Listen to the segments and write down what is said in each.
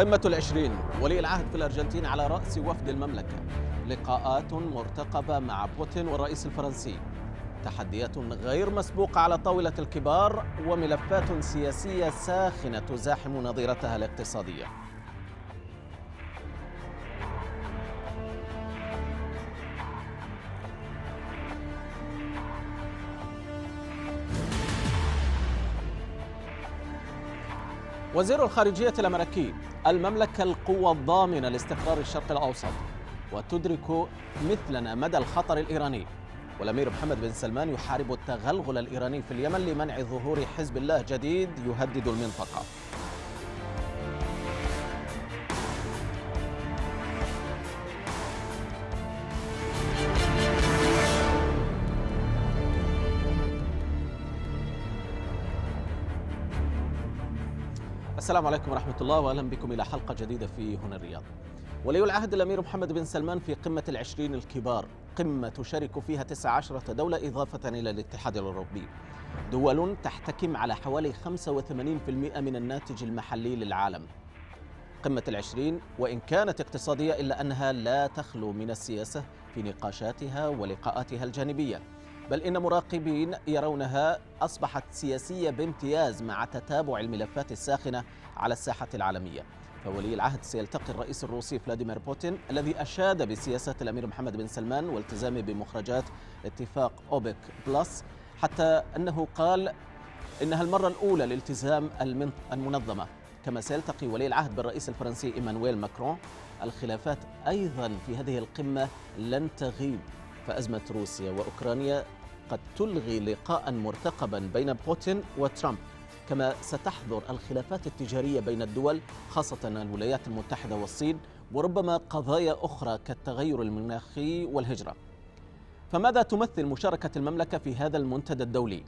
قمة العشرين ولي العهد في الأرجنتين على رأس وفد المملكة لقاءات مرتقبة مع بوتين والرئيس الفرنسي تحديات غير مسبوقة على طاولة الكبار وملفات سياسية ساخنة تزاحم نظيرتها الاقتصادية وزير الخارجية الأمريكي المملكة القوة الضامنة لاستقرار الشرق الأوسط وتدرك مثلنا مدى الخطر الإيراني والأمير محمد بن سلمان يحارب التغلغل الإيراني في اليمن لمنع ظهور حزب الله جديد يهدد المنطقة السلام عليكم ورحمة الله وأهلا بكم إلى حلقة جديدة في هنا الرياض ولي العهد الأمير محمد بن سلمان في قمة العشرين الكبار قمة تشارك فيها 19 دولة إضافة إلى الاتحاد الأوروبي دول تحتكم على حوالي 85% من الناتج المحلي للعالم قمة العشرين وإن كانت اقتصادية إلا أنها لا تخلو من السياسة في نقاشاتها ولقاءاتها الجانبية بل إن مراقبين يرونها أصبحت سياسية بامتياز مع تتابع الملفات الساخنة على الساحة العالمية فولي العهد سيلتقي الرئيس الروسي فلاديمير بوتين الذي أشاد بسياسة الأمير محمد بن سلمان والتزامه بمخرجات اتفاق أوبك بلس حتى أنه قال إنها المرة الأولى لالتزام المنظمة كما سيلتقي ولي العهد بالرئيس الفرنسي إيمانويل ماكرون الخلافات أيضا في هذه القمة لن تغيب فأزمة روسيا وأوكرانيا قد تلغي لقاء مرتقبا بين بوتين وترامب كما ستحظر الخلافات التجارية بين الدول خاصة الولايات المتحدة والصين وربما قضايا أخرى كالتغير المناخي والهجرة فماذا تمثل مشاركة المملكة في هذا المنتدى الدولي؟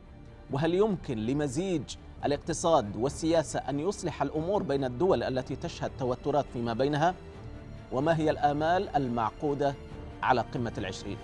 وهل يمكن لمزيج الاقتصاد والسياسة أن يصلح الأمور بين الدول التي تشهد توترات فيما بينها؟ وما هي الآمال المعقودة على قمة العشرين؟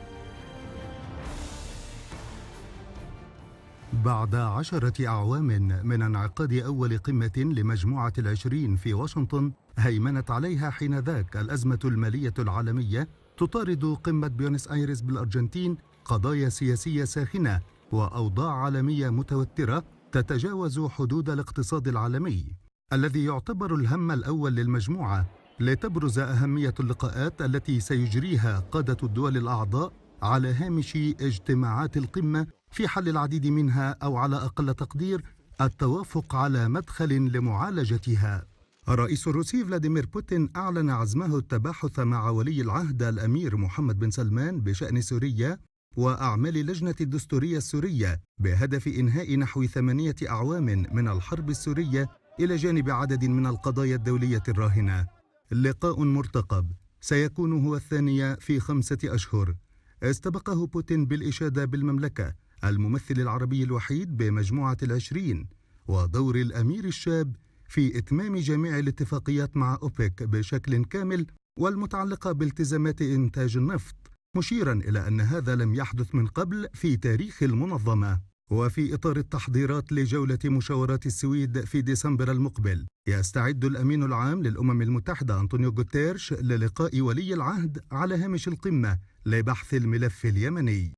بعد عشرة أعوام من انعقاد أول قمة لمجموعة العشرين في واشنطن هيمنت عليها حينذاك الأزمة المالية العالمية تطارد قمة بيونس آيرس بالأرجنتين قضايا سياسية ساخنة وأوضاع عالمية متوترة تتجاوز حدود الاقتصاد العالمي الذي يعتبر الهم الأول للمجموعة لتبرز أهمية اللقاءات التي سيجريها قادة الدول الأعضاء على هامش اجتماعات القمة في حل العديد منها أو على أقل تقدير التوافق على مدخل لمعالجتها الرئيس الروسي فلاديمير بوتين أعلن عزمه التباحث مع ولي العهد الأمير محمد بن سلمان بشأن سوريا وأعمال اللجنة الدستورية السورية بهدف إنهاء نحو ثمانية أعوام من الحرب السورية إلى جانب عدد من القضايا الدولية الراهنة لقاء مرتقب سيكون هو الثاني في خمسة أشهر استبقه بوتين بالإشادة بالمملكة الممثل العربي الوحيد بمجموعة العشرين ودور الأمير الشاب في إتمام جميع الاتفاقيات مع أوبك بشكل كامل والمتعلقة بالتزامات إنتاج النفط مشيرا إلى أن هذا لم يحدث من قبل في تاريخ المنظمة وفي إطار التحضيرات لجولة مشاورات السويد في ديسمبر المقبل يستعد الأمين العام للأمم المتحدة أنطونيو غوتيرش للقاء ولي العهد على هامش القمة لبحث الملف اليمني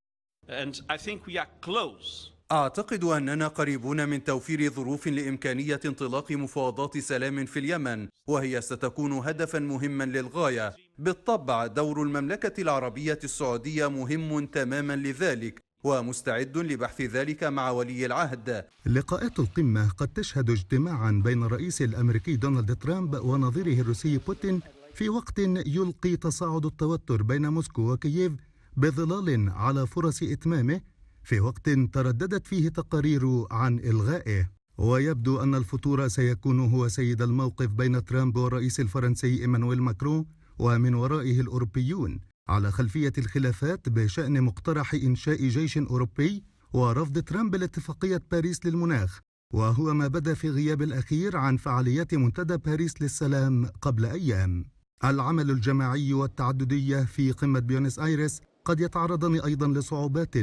أعتقد أننا قريبون من توفير ظروف لإمكانية انطلاق مفاوضات سلام في اليمن وهي ستكون هدفا مهما للغاية بالطبع دور المملكة العربية السعودية مهم تماما لذلك ومستعد لبحث ذلك مع ولي العهد لقاءات القمة قد تشهد اجتماعا بين الرئيس الأمريكي دونالد ترامب ونظيره الروسي بوتين في وقت يلقي تصاعد التوتر بين موسكو وكييف بظلال على فرص إتمامه في وقت ترددت فيه تقارير عن إلغائه ويبدو أن الفطور سيكون هو سيد الموقف بين ترامب والرئيس الفرنسي إيمانويل ماكرون ومن ورائه الأوروبيون على خلفية الخلافات بشأن مقترح إنشاء جيش أوروبي ورفض ترامب لاتفاقية باريس للمناخ وهو ما بدا في غياب الأخير عن فعاليات منتدى باريس للسلام قبل أيام العمل الجماعي والتعددية في قمة بيونس آيرس قد يتعرضان أيضا لصعوبات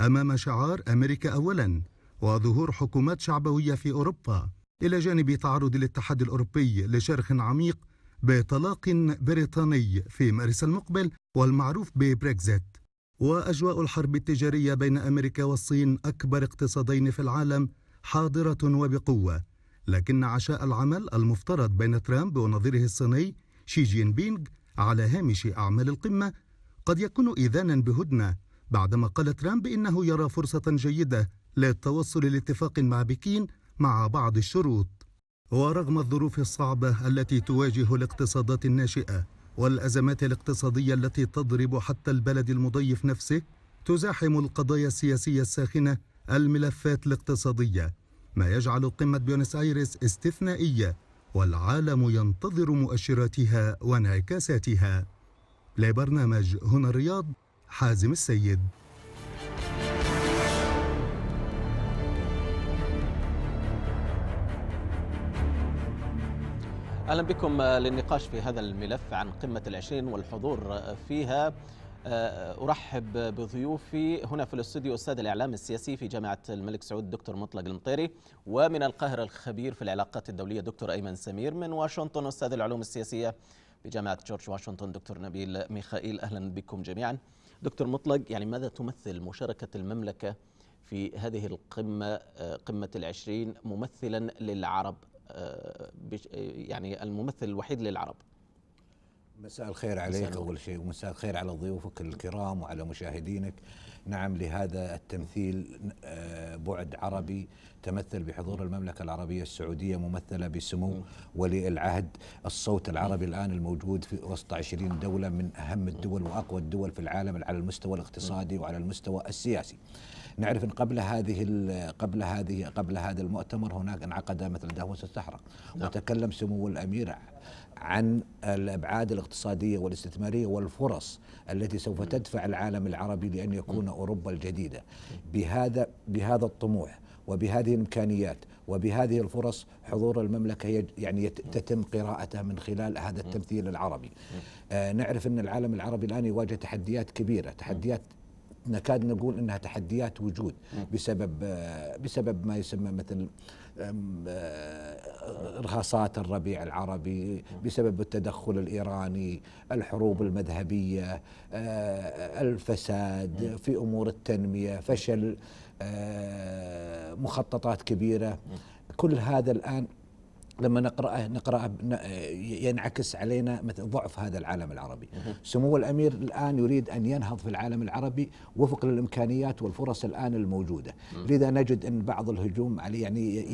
أمام شعار أمريكا أولا وظهور حكومات شعبوية في أوروبا إلى جانب تعرض الاتحاد الأوروبي لشرخ عميق بطلاق بريطاني في مارس المقبل والمعروف ببريكزيت وأجواء الحرب التجارية بين أمريكا والصين أكبر اقتصادين في العالم حاضرة وبقوة لكن عشاء العمل المفترض بين ترامب ونظيره الصيني شي جين بينغ على هامش أعمال القمة قد يكون إذانا بهدنة بعدما قال ترامب إنه يرى فرصة جيدة للتوصل لاتفاق مع بكين مع بعض الشروط ورغم الظروف الصعبة التي تواجه الاقتصادات الناشئة والأزمات الاقتصادية التي تضرب حتى البلد المضيف نفسه تزاحم القضايا السياسية الساخنة الملفات الاقتصادية ما يجعل قمة بيونس آيرس استثنائية والعالم ينتظر مؤشراتها وانعكاساتها لبرنامج هنا الرياض حازم السيد اهلا بكم للنقاش في هذا الملف عن قمه العشرين والحضور فيها آه، ارحب بضيوفي هنا في الاستوديو استاذ الاعلام السياسي في جامعه الملك سعود دكتور مطلق المطيري ومن القاهره الخبير في العلاقات الدوليه دكتور ايمن سمير من واشنطن استاذ العلوم السياسيه بجامعه جورج واشنطن دكتور نبيل ميخائيل اهلا بكم جميعا دكتور مطلق يعني ماذا تمثل مشاركه المملكه في هذه القمه آه، قمه العشرين ممثلا للعرب آه، يعني الممثل الوحيد للعرب مساء الخير عليك مساء أول شيء ومساء الخير على ضيوفك الكرام وعلى مشاهدينك نعم لهذا التمثيل آه، بعد عربي تمثل بحضور المملكة العربية السعودية ممثلة بسمو ولي العهد الصوت العربي الآن الموجود في وسط 20 دولة من أهم الدول وأقوى الدول في العالم على المستوى الاقتصادي وعلى المستوى السياسي نعرف ان قبل هذه قبل هذه قبل هذا المؤتمر هناك انعقد مثل دهوس الصحراء نعم. وتكلم سمو الامير عن الابعاد الاقتصاديه والاستثماريه والفرص التي سوف تدفع العالم العربي لان يكون اوروبا الجديده بهذا بهذا الطموح وبهذه الامكانيات وبهذه الفرص حضور المملكه يعني تتم قراءتها من خلال هذا التمثيل العربي. آه، نعرف ان العالم العربي الان يواجه تحديات كبيره، تحديات نكاد نقول انها تحديات وجود بسبب آه، بسبب ما يسمى مثل ارهاصات آه، الربيع العربي بسبب التدخل الايراني، الحروب المذهبيه، آه، الفساد في امور التنميه، فشل مخططات كبيره، كل هذا الان لما نقرأه نقرأه ينعكس علينا مثل ضعف هذا العالم العربي سمو الأمير الآن يريد أن ينهض في العالم العربي وفق للإمكانيات والفرص الآن الموجودة لذا نجد أن بعض الهجوم عليه يعني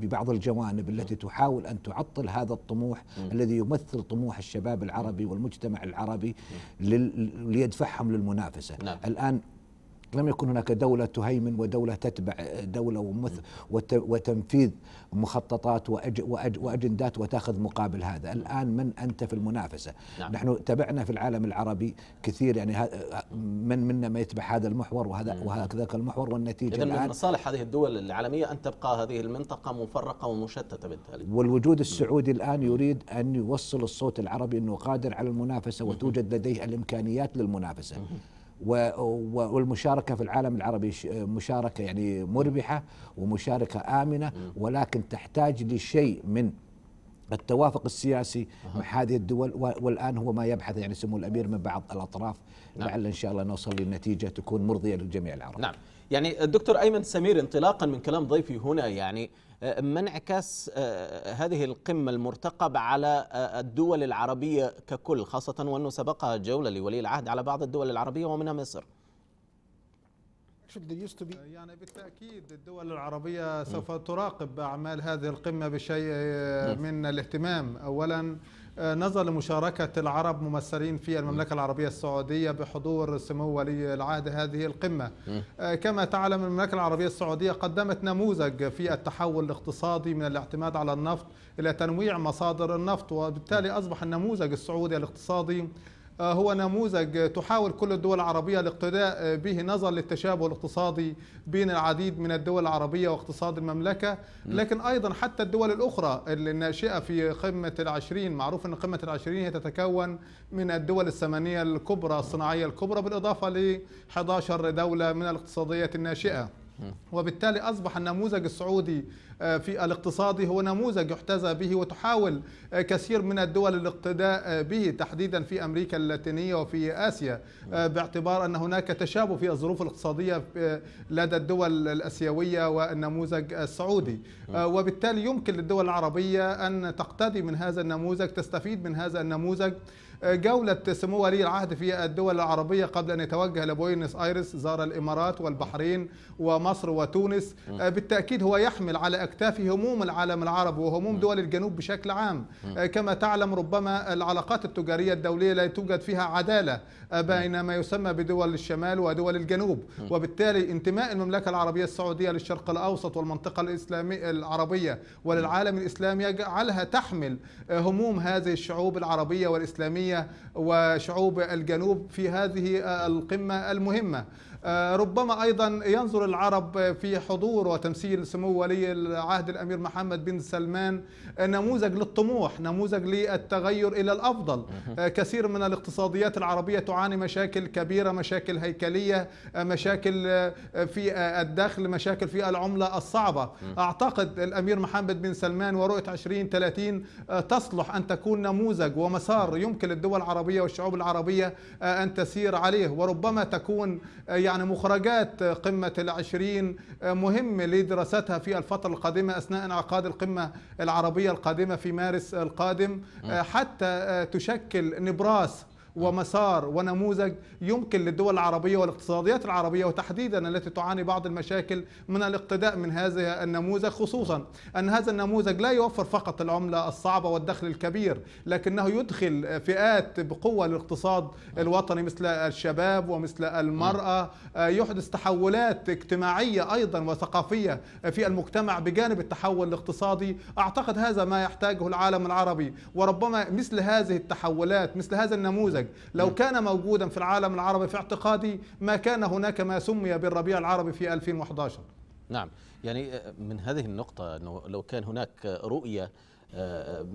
ببعض الجوانب التي تحاول أن تعطل هذا الطموح الذي يمثل طموح الشباب العربي والمجتمع العربي ليدفعهم للمنافسة نعم. الآن لم يكن هناك دولة تهيمن ودولة تتبع دولة وتنفيذ مخططات وأج وأج وأجندات وتأخذ مقابل هذا الآن من أنت في المنافسة نعم. نحن تبعنا في العالم العربي كثير يعني من منا ما يتبع هذا المحور وهذا وهكذاك المحور والنتيجة إذن من مصالح هذه الدول العالمية أن تبقى هذه المنطقة مفرقة ومشتتة بالتالي والوجود السعودي الآن يريد أن يوصل الصوت العربي أنه قادر على المنافسة وتوجد لديه الإمكانيات للمنافسة والمشاركه في العالم العربي مشاركه يعني مربحه ومشاركه امنه ولكن تحتاج لشيء من التوافق السياسي مع هذه الدول والان هو ما يبحث يعني سمو الامير من بعض الاطراف نعم. لعل ان شاء الله نوصل لنتيجه تكون مرضيه للجميع العرب نعم يعني الدكتور أيمن سمير انطلاقا من كلام ضيفي هنا يعني آه، ما انعكاس آه، آه، هذه القمة المرتقبة على الدول العربية ككل خاصة وأنه سبقها جولة لولي العهد على بعض الدول العربية ومنها مصر يعني بالتاكيد الدول العربيه سوف تراقب اعمال هذه القمه بشيء نعم. من الاهتمام اولا آه، نظرا لمشاركة العرب ممثلين في المملكة العربية السعودية بحضور سمو ولي العهد هذه القمة آه، كما تعلم المملكة العربية السعودية قدمت نموذج في التحول الاقتصادي من الاعتماد على النفط إلى تنويع مصادر النفط وبالتالي أصبح النموذج السعودي الاقتصادي آه، هو نموذج تحاول كل الدول العربية الاقتداء آه، به نظرا للتشابه الاقتصادي بين العديد من الدول العربية واقتصاد المملكة لكن أيضا حتى الدول الأخرى الناشئة في قمة العشرين معروف أن قمة العشرين هي تتكون من الدول الثمانية الكبرى الصناعية الكبرى بالإضافة ل 11 دولة من الاقتصاديات الناشئة وبالتالي أصبح النموذج السعودي آه، في الاقتصادي هو نموذج يحتذى به وتحاول آه، كثير من الدول الاقتداء آه، به تحديدا في أمريكا اللاتينية وفي آسيا باعتبار أن هناك تشابه في الظروف الاقتصادية لدى الدول الأسيوية والنموذج السعودي نعم. وبالتالي يمكن للدول العربية أن تقتدي من هذا النموذج تستفيد من هذا النموذج جولة سمو ولي العهد في الدول العربية قبل أن يتوجه لبوينس آيرس زار الإمارات والبحرين ومصر وتونس نعم. بالتأكيد هو يحمل على أكتاف هموم العالم العربي وهموم دول الجنوب بشكل عام آه، كما تعلم ربما العلاقات التجارية الدولية لا توجد فيها عدالة آه، بين ما يسمى بدول الشمال ودول الجنوب وبالتالي انتماء المملكة العربية السعودية للشرق الأوسط والمنطقة الإسلامية العربية وللعالم الإسلامي يجعلها تحمل آه، هموم هذه الشعوب العربية والإسلامية وشعوب الجنوب في هذه القمة المهمة آه، ربما أيضا ينظر العرب في حضور وتمثيل سمو ولي العهد الأمير محمد بن سلمان آه، نموذج للطموح نموذج للتغير إلى الأفضل آه، كثير من الاقتصاديات العربية تعاني مشاكل كبيرة مشاكل هيكلية مشاكل في الدخل مشاكل في العملة الصعبة أعتقد الأمير محمد بن سلمان ورؤية 2030 تصلح أن تكون نموذج ومسار يمكن للدول العربية والشعوب العربية أن تسير عليه وربما تكون يعني يعني مخرجات قمة العشرين آه، مهم لدراستها في الفترة القادمة أثناء انعقاد القمة العربية القادمة في مارس القادم آه، حتى آه، تشكل نبراس ومسار ونموذج يمكن للدول العربية والاقتصاديات العربية وتحديدا التي تعاني بعض المشاكل من الاقتداء من هذا النموذج خصوصا أن هذا النموذج لا يوفر فقط العملة الصعبة والدخل الكبير لكنه يدخل فئات بقوة للاقتصاد الوطني مثل الشباب ومثل المرأة يحدث تحولات اجتماعية أيضا وثقافية في المجتمع بجانب التحول الاقتصادي أعتقد هذا ما يحتاجه العالم العربي وربما مثل هذه التحولات مثل هذا النموذج جدا لو كان موجودا في العالم العربي في اعتقادي ما كان هناك ما سمي بالربيع العربي في 2011 نعم يعني آه، من هذه النقطة أنه لو كان هناك رؤية آه،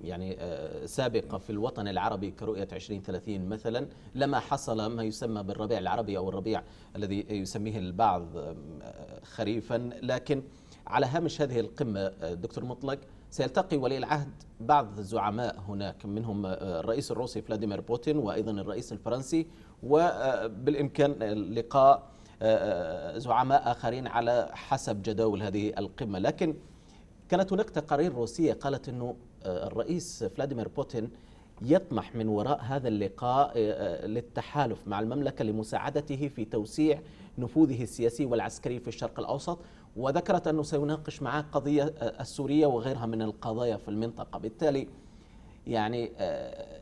يعني آه، سابقة في الوطن العربي كرؤية 2030 مثلا لما حصل ما يسمى بالربيع العربي أو الربيع الذي يسميه البعض خريفا لكن على هامش هذه القمة دكتور مطلق سيلتقي ولي العهد بعض الزعماء هناك منهم آه، الرئيس الروسي فلاديمير بوتين وايضا الرئيس الفرنسي وبالامكان آه، لقاء آه، زعماء اخرين على حسب جداول هذه القمه لكن كانت هناك تقارير روسيه قالت انه الرئيس فلاديمير بوتين يطمح من وراء هذا اللقاء للتحالف مع المملكه لمساعدته في توسيع نفوذه السياسي والعسكري في الشرق الاوسط وذكرت أنه سيناقش معاه قضية آه، السورية وغيرها من القضايا في المنطقة بالتالي يعني آه،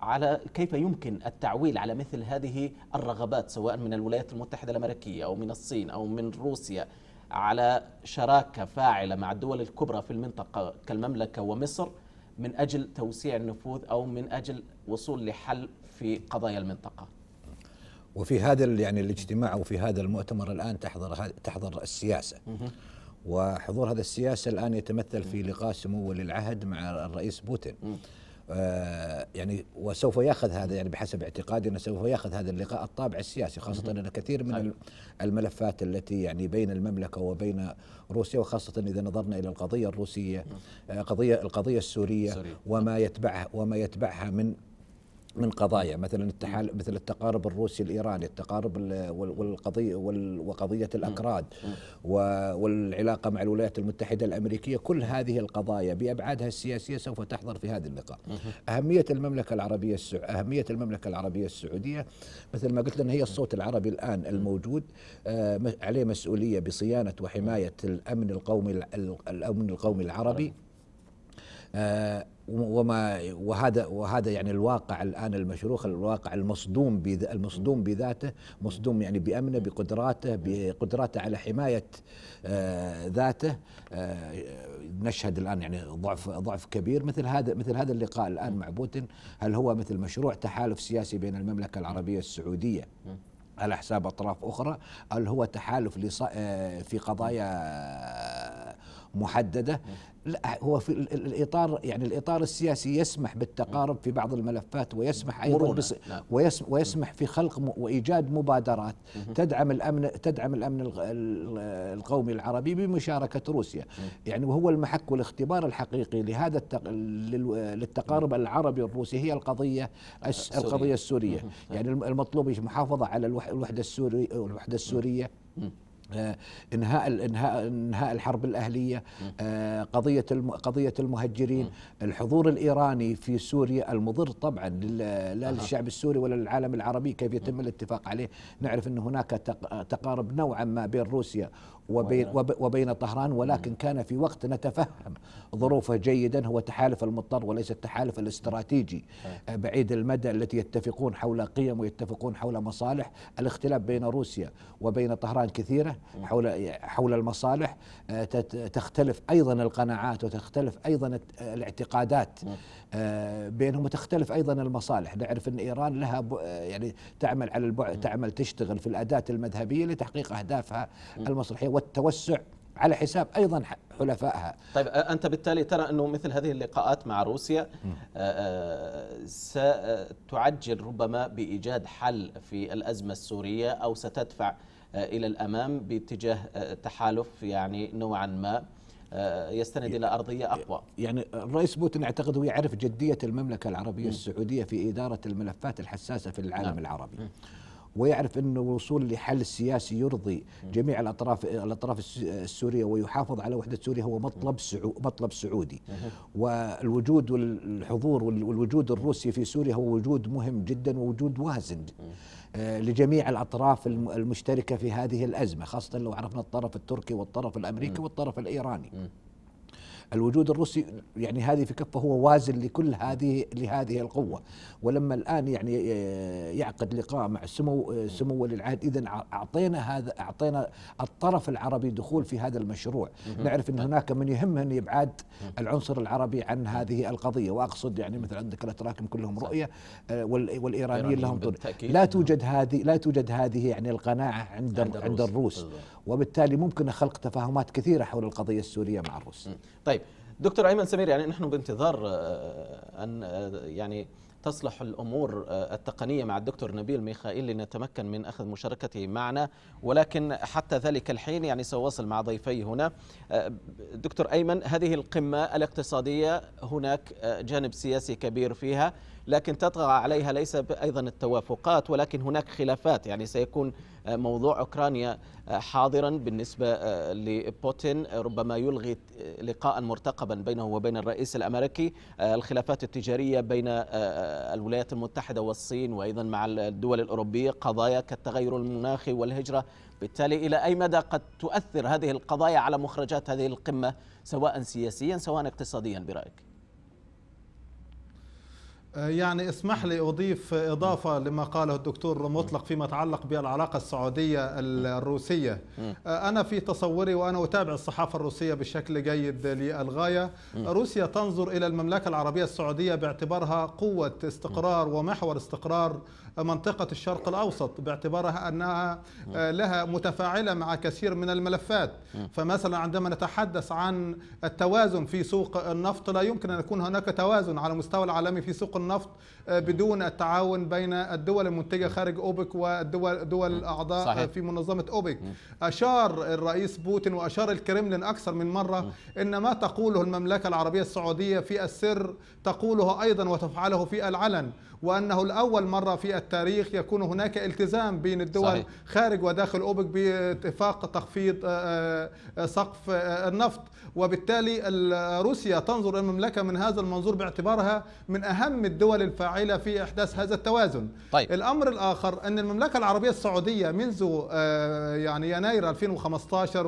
على كيف يمكن التعويل على مثل هذه الرغبات سواء من الولايات المتحدة الأمريكية أو من الصين أو من روسيا على شراكة فاعلة مع الدول الكبرى في المنطقة كالمملكة ومصر من أجل توسيع النفوذ أو من أجل وصول لحل في قضايا المنطقة وفي هذا يعني الاجتماع وفي هذا المؤتمر الان تحضر تحضر السياسه وحضور هذا السياسه الان يتمثل في لقاء سمو ولي العهد مع الرئيس بوتين آه يعني وسوف ياخذ هذا يعني بحسب اعتقادي انه سوف ياخذ هذا اللقاء الطابع السياسي خاصه ان كثير من الملفات التي يعني بين المملكه وبين روسيا وخاصه اذا نظرنا الى القضيه الروسيه آه، قضيه القضيه السوريه وما يتبعها وما يتبعها من من قضايا مثلا التحال مثل التقارب الروسي الايراني، التقارب والقضيه وقضيه الاكراد والعلاقه مع الولايات المتحده الامريكيه، كل هذه القضايا بابعادها السياسيه سوف تحضر في هذا اللقاء. اهميه المملكه العربيه اهميه المملكه العربيه السعوديه مثل ما قلت لنا هي الصوت العربي الان الموجود آه، عليه مسؤوليه بصيانه وحمايه الامن القومي الامن القومي العربي. وما وهذا وهذا يعني الواقع الان المشروخ الواقع المصدوم المصدوم بذاته مصدوم يعني بامنه بقدراته بقدراته على حمايه آه ذاته آه نشهد الان يعني ضعف ضعف كبير مثل هذا مثل هذا اللقاء الان مع بوتين هل هو مثل مشروع تحالف سياسي بين المملكه العربيه السعوديه على حساب اطراف اخرى هل هو تحالف آه، في قضايا محدده لا هو في الاطار يعني الاطار السياسي يسمح بالتقارب في بعض الملفات ويسمح ايضا بص ويسمح, في خلق وايجاد مبادرات تدعم الامن تدعم الامن القومي العربي بمشاركه روسيا يعني وهو المحك والاختبار الحقيقي لهذا التق... للتقارب العربي الروسي هي القضيه الس... القضيه السوريه يعني المطلوب محافظه على الوحده السوريه الوحده السوريه آه، انهاء انهاء انهاء الحرب الاهليه آه، قضيه قضيه المهجرين الحضور الايراني في سوريا المضر طبعا لا للشعب السوري ولا للعالم العربي كيف يتم الاتفاق عليه نعرف ان هناك تقارب نوعا ما بين روسيا وبين وبين طهران ولكن كان في وقت نتفهم ظروفه جيدا هو تحالف المضطر وليس التحالف الاستراتيجي آه، بعيد المدى التي يتفقون حول قيم ويتفقون حول مصالح الاختلاف بين روسيا وبين طهران كثيره حول حول المصالح آه، تختلف ايضا القناعات وتختلف ايضا الاعتقادات آه، بينهم وتختلف ايضا المصالح نعرف ان ايران لها يعني تعمل على البعد تعمل تشتغل في الاداه المذهبيه لتحقيق اهدافها المصلحيه والتوسع على حساب ايضا حلفائها طيب آه، انت بالتالي ترى انه مثل هذه اللقاءات مع روسيا ستعجل ربما بايجاد حل في الازمه السوريه او ستدفع آه، الى الامام باتجاه آه، تحالف يعني نوعا ما آه، يستند الى ارضيه اقوى. يعني الرئيس بوتين اعتقد هو يعرف جديه المملكه العربيه م. السعوديه في اداره الملفات الحساسه في العالم نعم. العربي. م. ويعرف انه الوصول لحل سياسي يرضي جميع الاطراف الاطراف السوريه ويحافظ على وحده سوريا هو مطلب سعو مطلب سعودي والوجود والحضور والوجود الروسي في سوريا هو وجود مهم جدا ووجود وازن آه، لجميع الاطراف المشتركه في هذه الازمه خاصه لو عرفنا الطرف التركي والطرف الامريكي والطرف الايراني الوجود الروسي يعني هذه في كفه هو وازن لكل هذه لهذه القوه ولما الان يعني آه، يعقد لقاء مع سمو آه، سمو ولي العهد اذا اعطينا هذا اعطينا الطرف العربي دخول في هذا المشروع نعرف ان هناك من يهمه ان يبعد العنصر العربي عن هذه القضيه واقصد يعني مثل عندك الاتراكم كلهم رؤيه آه، والايرانيين لهم ضد لا توجد نعم. هذه لا توجد هذه يعني القناعه عند عند الروس. وبالتالي ممكن خلق تفاهمات كثيره حول القضيه السوريه مع الروس طيب دكتور ايمن سمير يعني نحن بانتظار ان يعني تصلح الأمور آه، التقنية مع الدكتور نبيل ميخائيل لنتمكن من أخذ مشاركته معنا ولكن حتى ذلك الحين يعني سأواصل مع ضيفي هنا آه، دكتور أيمن هذه القمة الاقتصادية هناك آه، جانب سياسي كبير فيها لكن تطغى عليها ليس أيضا التوافقات ولكن هناك خلافات يعني سيكون آه، موضوع أوكرانيا آه، حاضرا بالنسبة آه، لبوتين ربما يلغي لقاء مرتقبا بينه وبين الرئيس الأمريكي الخلافات التجارية بين الولايات المتحدة والصين وأيضا مع الدول الأوروبية قضايا كالتغير المناخي والهجرة بالتالي إلى أي مدى قد تؤثر هذه القضايا على مخرجات هذه القمة سواء سياسيا سواء اقتصاديا برأيك؟ آه، يعني اسمح لي أضيف إضافة لما قاله الدكتور مطلق فيما يتعلق بالعلاقة السعودية الروسية آه، أنا في تصوري وأنا أتابع الصحافة الروسية بشكل جيد للغاية روسيا تنظر إلى المملكة العربية السعودية باعتبارها قوة استقرار ومحور استقرار منطقة الشرق الأوسط باعتبارها أنها آه، لها متفاعلة مع كثير من الملفات فمثلا عندما نتحدث عن التوازن في سوق النفط لا يمكن أن يكون هناك توازن على مستوى العالمي في سوق النفط آه، بدون التعاون بين الدول المنتجه خارج اوبك والدول دول الاعضاء آه، صحيح. في منظمه اوبك اشار الرئيس بوتين واشار الكرملين اكثر من مره ان ما تقوله المملكه العربيه السعوديه في السر تقوله ايضا وتفعله في العلن وانه لاول مره في التاريخ يكون هناك التزام بين الدول صحيح. خارج وداخل اوبك باتفاق تخفيض آه، سقف النفط وبالتالي روسيا تنظر المملكه من هذا المنظور باعتبارها من اهم الدول الفاعله فاعله في إحداث هذا التوازن طيب. الأمر الآخر أن المملكة العربية السعودية منذ آه، يعني يناير 2015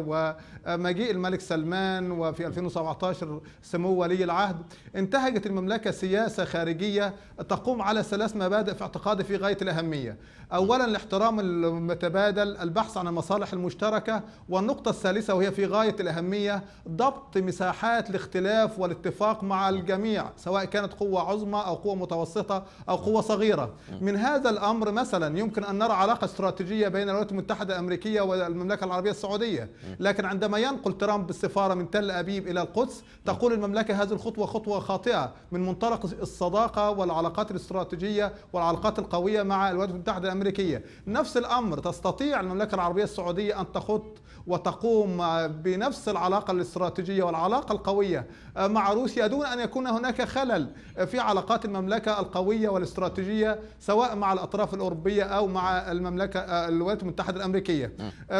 ومجيء الملك سلمان وفي 2017 سمو ولي العهد انتهجت المملكة سياسة خارجية تقوم على ثلاث مبادئ في اعتقادي في غاية الأهمية أولا الاحترام المتبادل البحث عن المصالح المشتركة والنقطة الثالثة وهي في غاية الأهمية ضبط مساحات الاختلاف والاتفاق مع الجميع سواء كانت قوة عظمى أو قوة متوسطة أو قوة صغيرة من هذا الأمر مثلا يمكن أن نرى علاقة استراتيجية بين الولايات المتحدة الأمريكية والمملكة العربية السعودية لكن عندما ينقل ترامب السفارة من تل أبيب إلى القدس تقول المملكة هذه الخطوة خطوة خاطئة من منطلق الصداقة والعلاقات الاستراتيجية والعلاقات القوية مع الولايات المتحدة الأمريكية الأمريكية نفس الأمر تستطيع المملكة العربية السعودية أن تخط وتقوم بنفس العلاقة الاستراتيجية والعلاقة القوية مع روسيا دون أن يكون هناك خلل في علاقات المملكة القوية والاستراتيجية سواء مع الأطراف الأوروبية أو مع المملكة الولايات المتحدة الأمريكية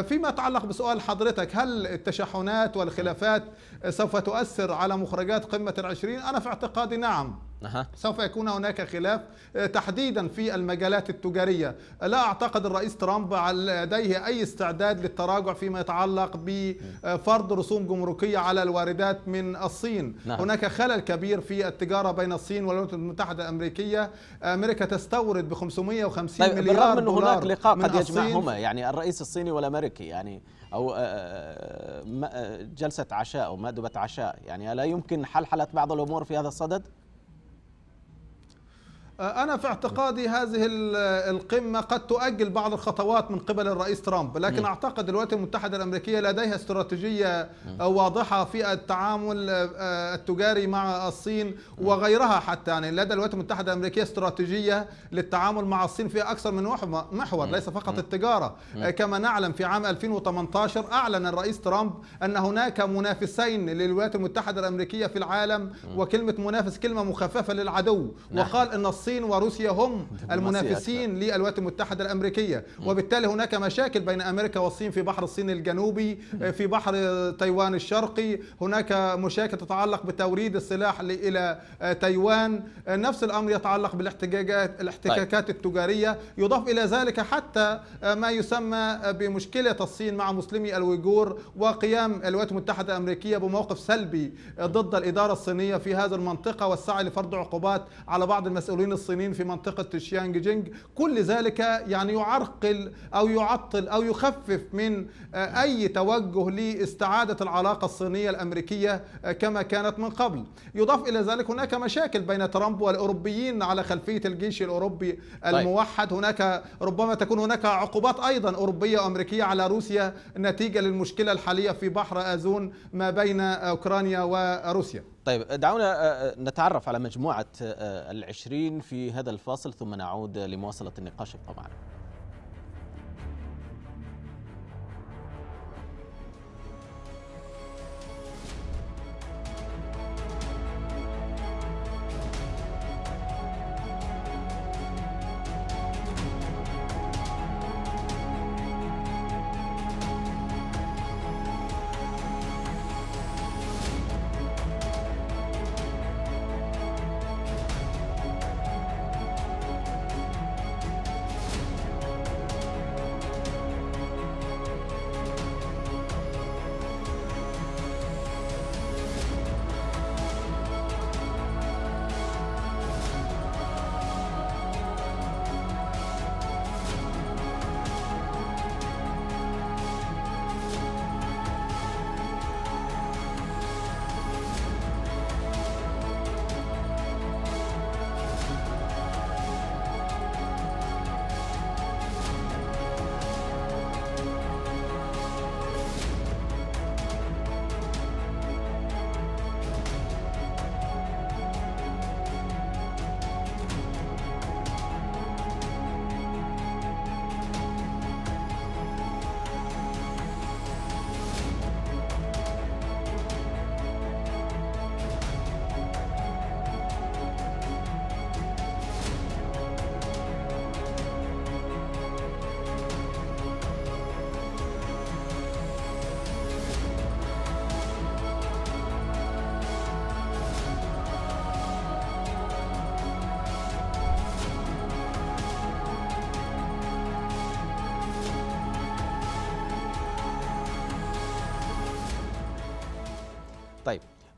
فيما يتعلق بسؤال حضرتك هل التشحنات والخلافات سوف تؤثر على مخرجات قمة العشرين أنا في اعتقادي نعم أه. سوف يكون هناك خلاف آه، تحديدا في المجالات التجارية لا أعتقد الرئيس ترامب لديه أي استعداد للتراجع فيما يتعلق بفرض رسوم جمركية على الواردات من الصين أه. هناك خلل كبير في التجارة بين الصين والولايات المتحدة الأمريكية أمريكا تستورد ب 550 طيب مليار بالرغم أن هناك لقاء قد يجمعهما يعني الرئيس الصيني والأمريكي يعني أو آه، آه، جلسة عشاء أو مأدبة عشاء يعني ألا يمكن حلحلة بعض الأمور في هذا الصدد؟ آه، أنا في اعتقادي هذه القمة قد تؤجل بعض الخطوات من قبل الرئيس ترامب لكن أعتقد الولايات المتحدة الأمريكية لديها استراتيجية آه، واضحة في التعامل آه، التجاري مع الصين وغيرها حتى يعني لدى الولايات المتحدة الأمريكية استراتيجية للتعامل مع الصين في أكثر من محور ليس فقط التجارة كما نعلم في عام 2018 أعلن الرئيس ترامب أن هناك منافسين للولايات المتحدة الأمريكية في العالم وكلمة منافس كلمة مخففة للعدو نعم. وقال أن الصين وروسيا هم المنافسين للولايات المتحدة الأمريكية وبالتالي هناك مشاكل بين أمريكا والصين في بحر الصين الجنوبي آه، في بحر تايوان الشرقي هناك مشاكل تتعلق بتوريد السلاح إلى آه، تايوان آه، نفس الأمر يتعلق بالاحتجاجات الاحتكاكات طيب. التجارية يضاف إلى ذلك حتى ما يسمى بمشكلة الصين مع مسلمي الويجور وقيام الولايات المتحدة الأمريكية بموقف سلبي ضد الإدارة الصينية في هذه المنطقة والسعي لفرض عقوبات على بعض المسؤولين المسؤولين الصينيين في منطقة شيانج جينج كل ذلك يعني يعرقل أو يعطل أو يخفف من آه، أي توجه لاستعادة العلاقة الصينية الأمريكية آه، كما كانت من قبل يضاف إلى ذلك هناك مشاكل بين ترامب والأوروبيين على خلفية الجيش الأوروبي طيب. الموحد هناك ربما تكون هناك عقوبات أيضا أوروبية وأمريكية على روسيا نتيجة للمشكلة الحالية في بحر آزون ما بين آه، أوكرانيا وروسيا طيب دعونا آه، آه، نتعرف على مجموعة آه، العشرين في هذا الفاصل ثم نعود لمواصلة النقاش ابقوا معنا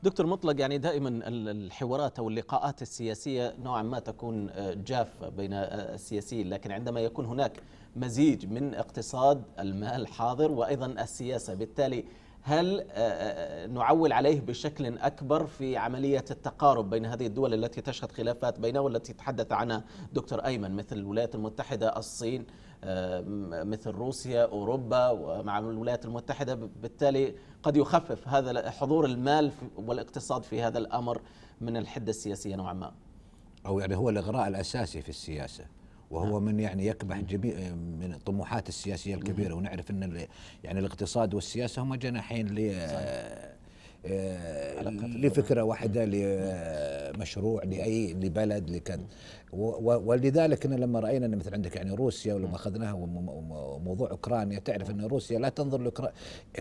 دكتور مطلق يعني دائما الحوارات او اللقاءات السياسيه نوعا ما تكون آه، جافه بين آه، السياسيين لكن عندما يكون هناك مزيج من اقتصاد المال حاضر وايضا السياسه بالتالي هل آه، نعول عليه بشكل اكبر في عمليه التقارب بين هذه الدول التي تشهد خلافات بينها والتي تحدث عنها دكتور ايمن مثل الولايات المتحده الصين آه، مثل روسيا أوروبا ومع الولايات المتحدة بالتالي قد يخفف هذا حضور المال والاقتصاد في هذا الأمر من الحدة السياسية نوعا ما أو يعني هو الإغراء الأساسي في السياسة وهو نعم. من يعني يكبح جميع من الطموحات السياسيه الكبيره ونعرف ان يعني الاقتصاد والسياسه هما جناحين ل آه، لفكره واحده نعم. لمشروع لاي لبلد لكذا ولذلك ان لما راينا ان مثل عندك يعني روسيا ولما نعم. اخذناها وموضوع اوكرانيا تعرف ان روسيا لا تنظر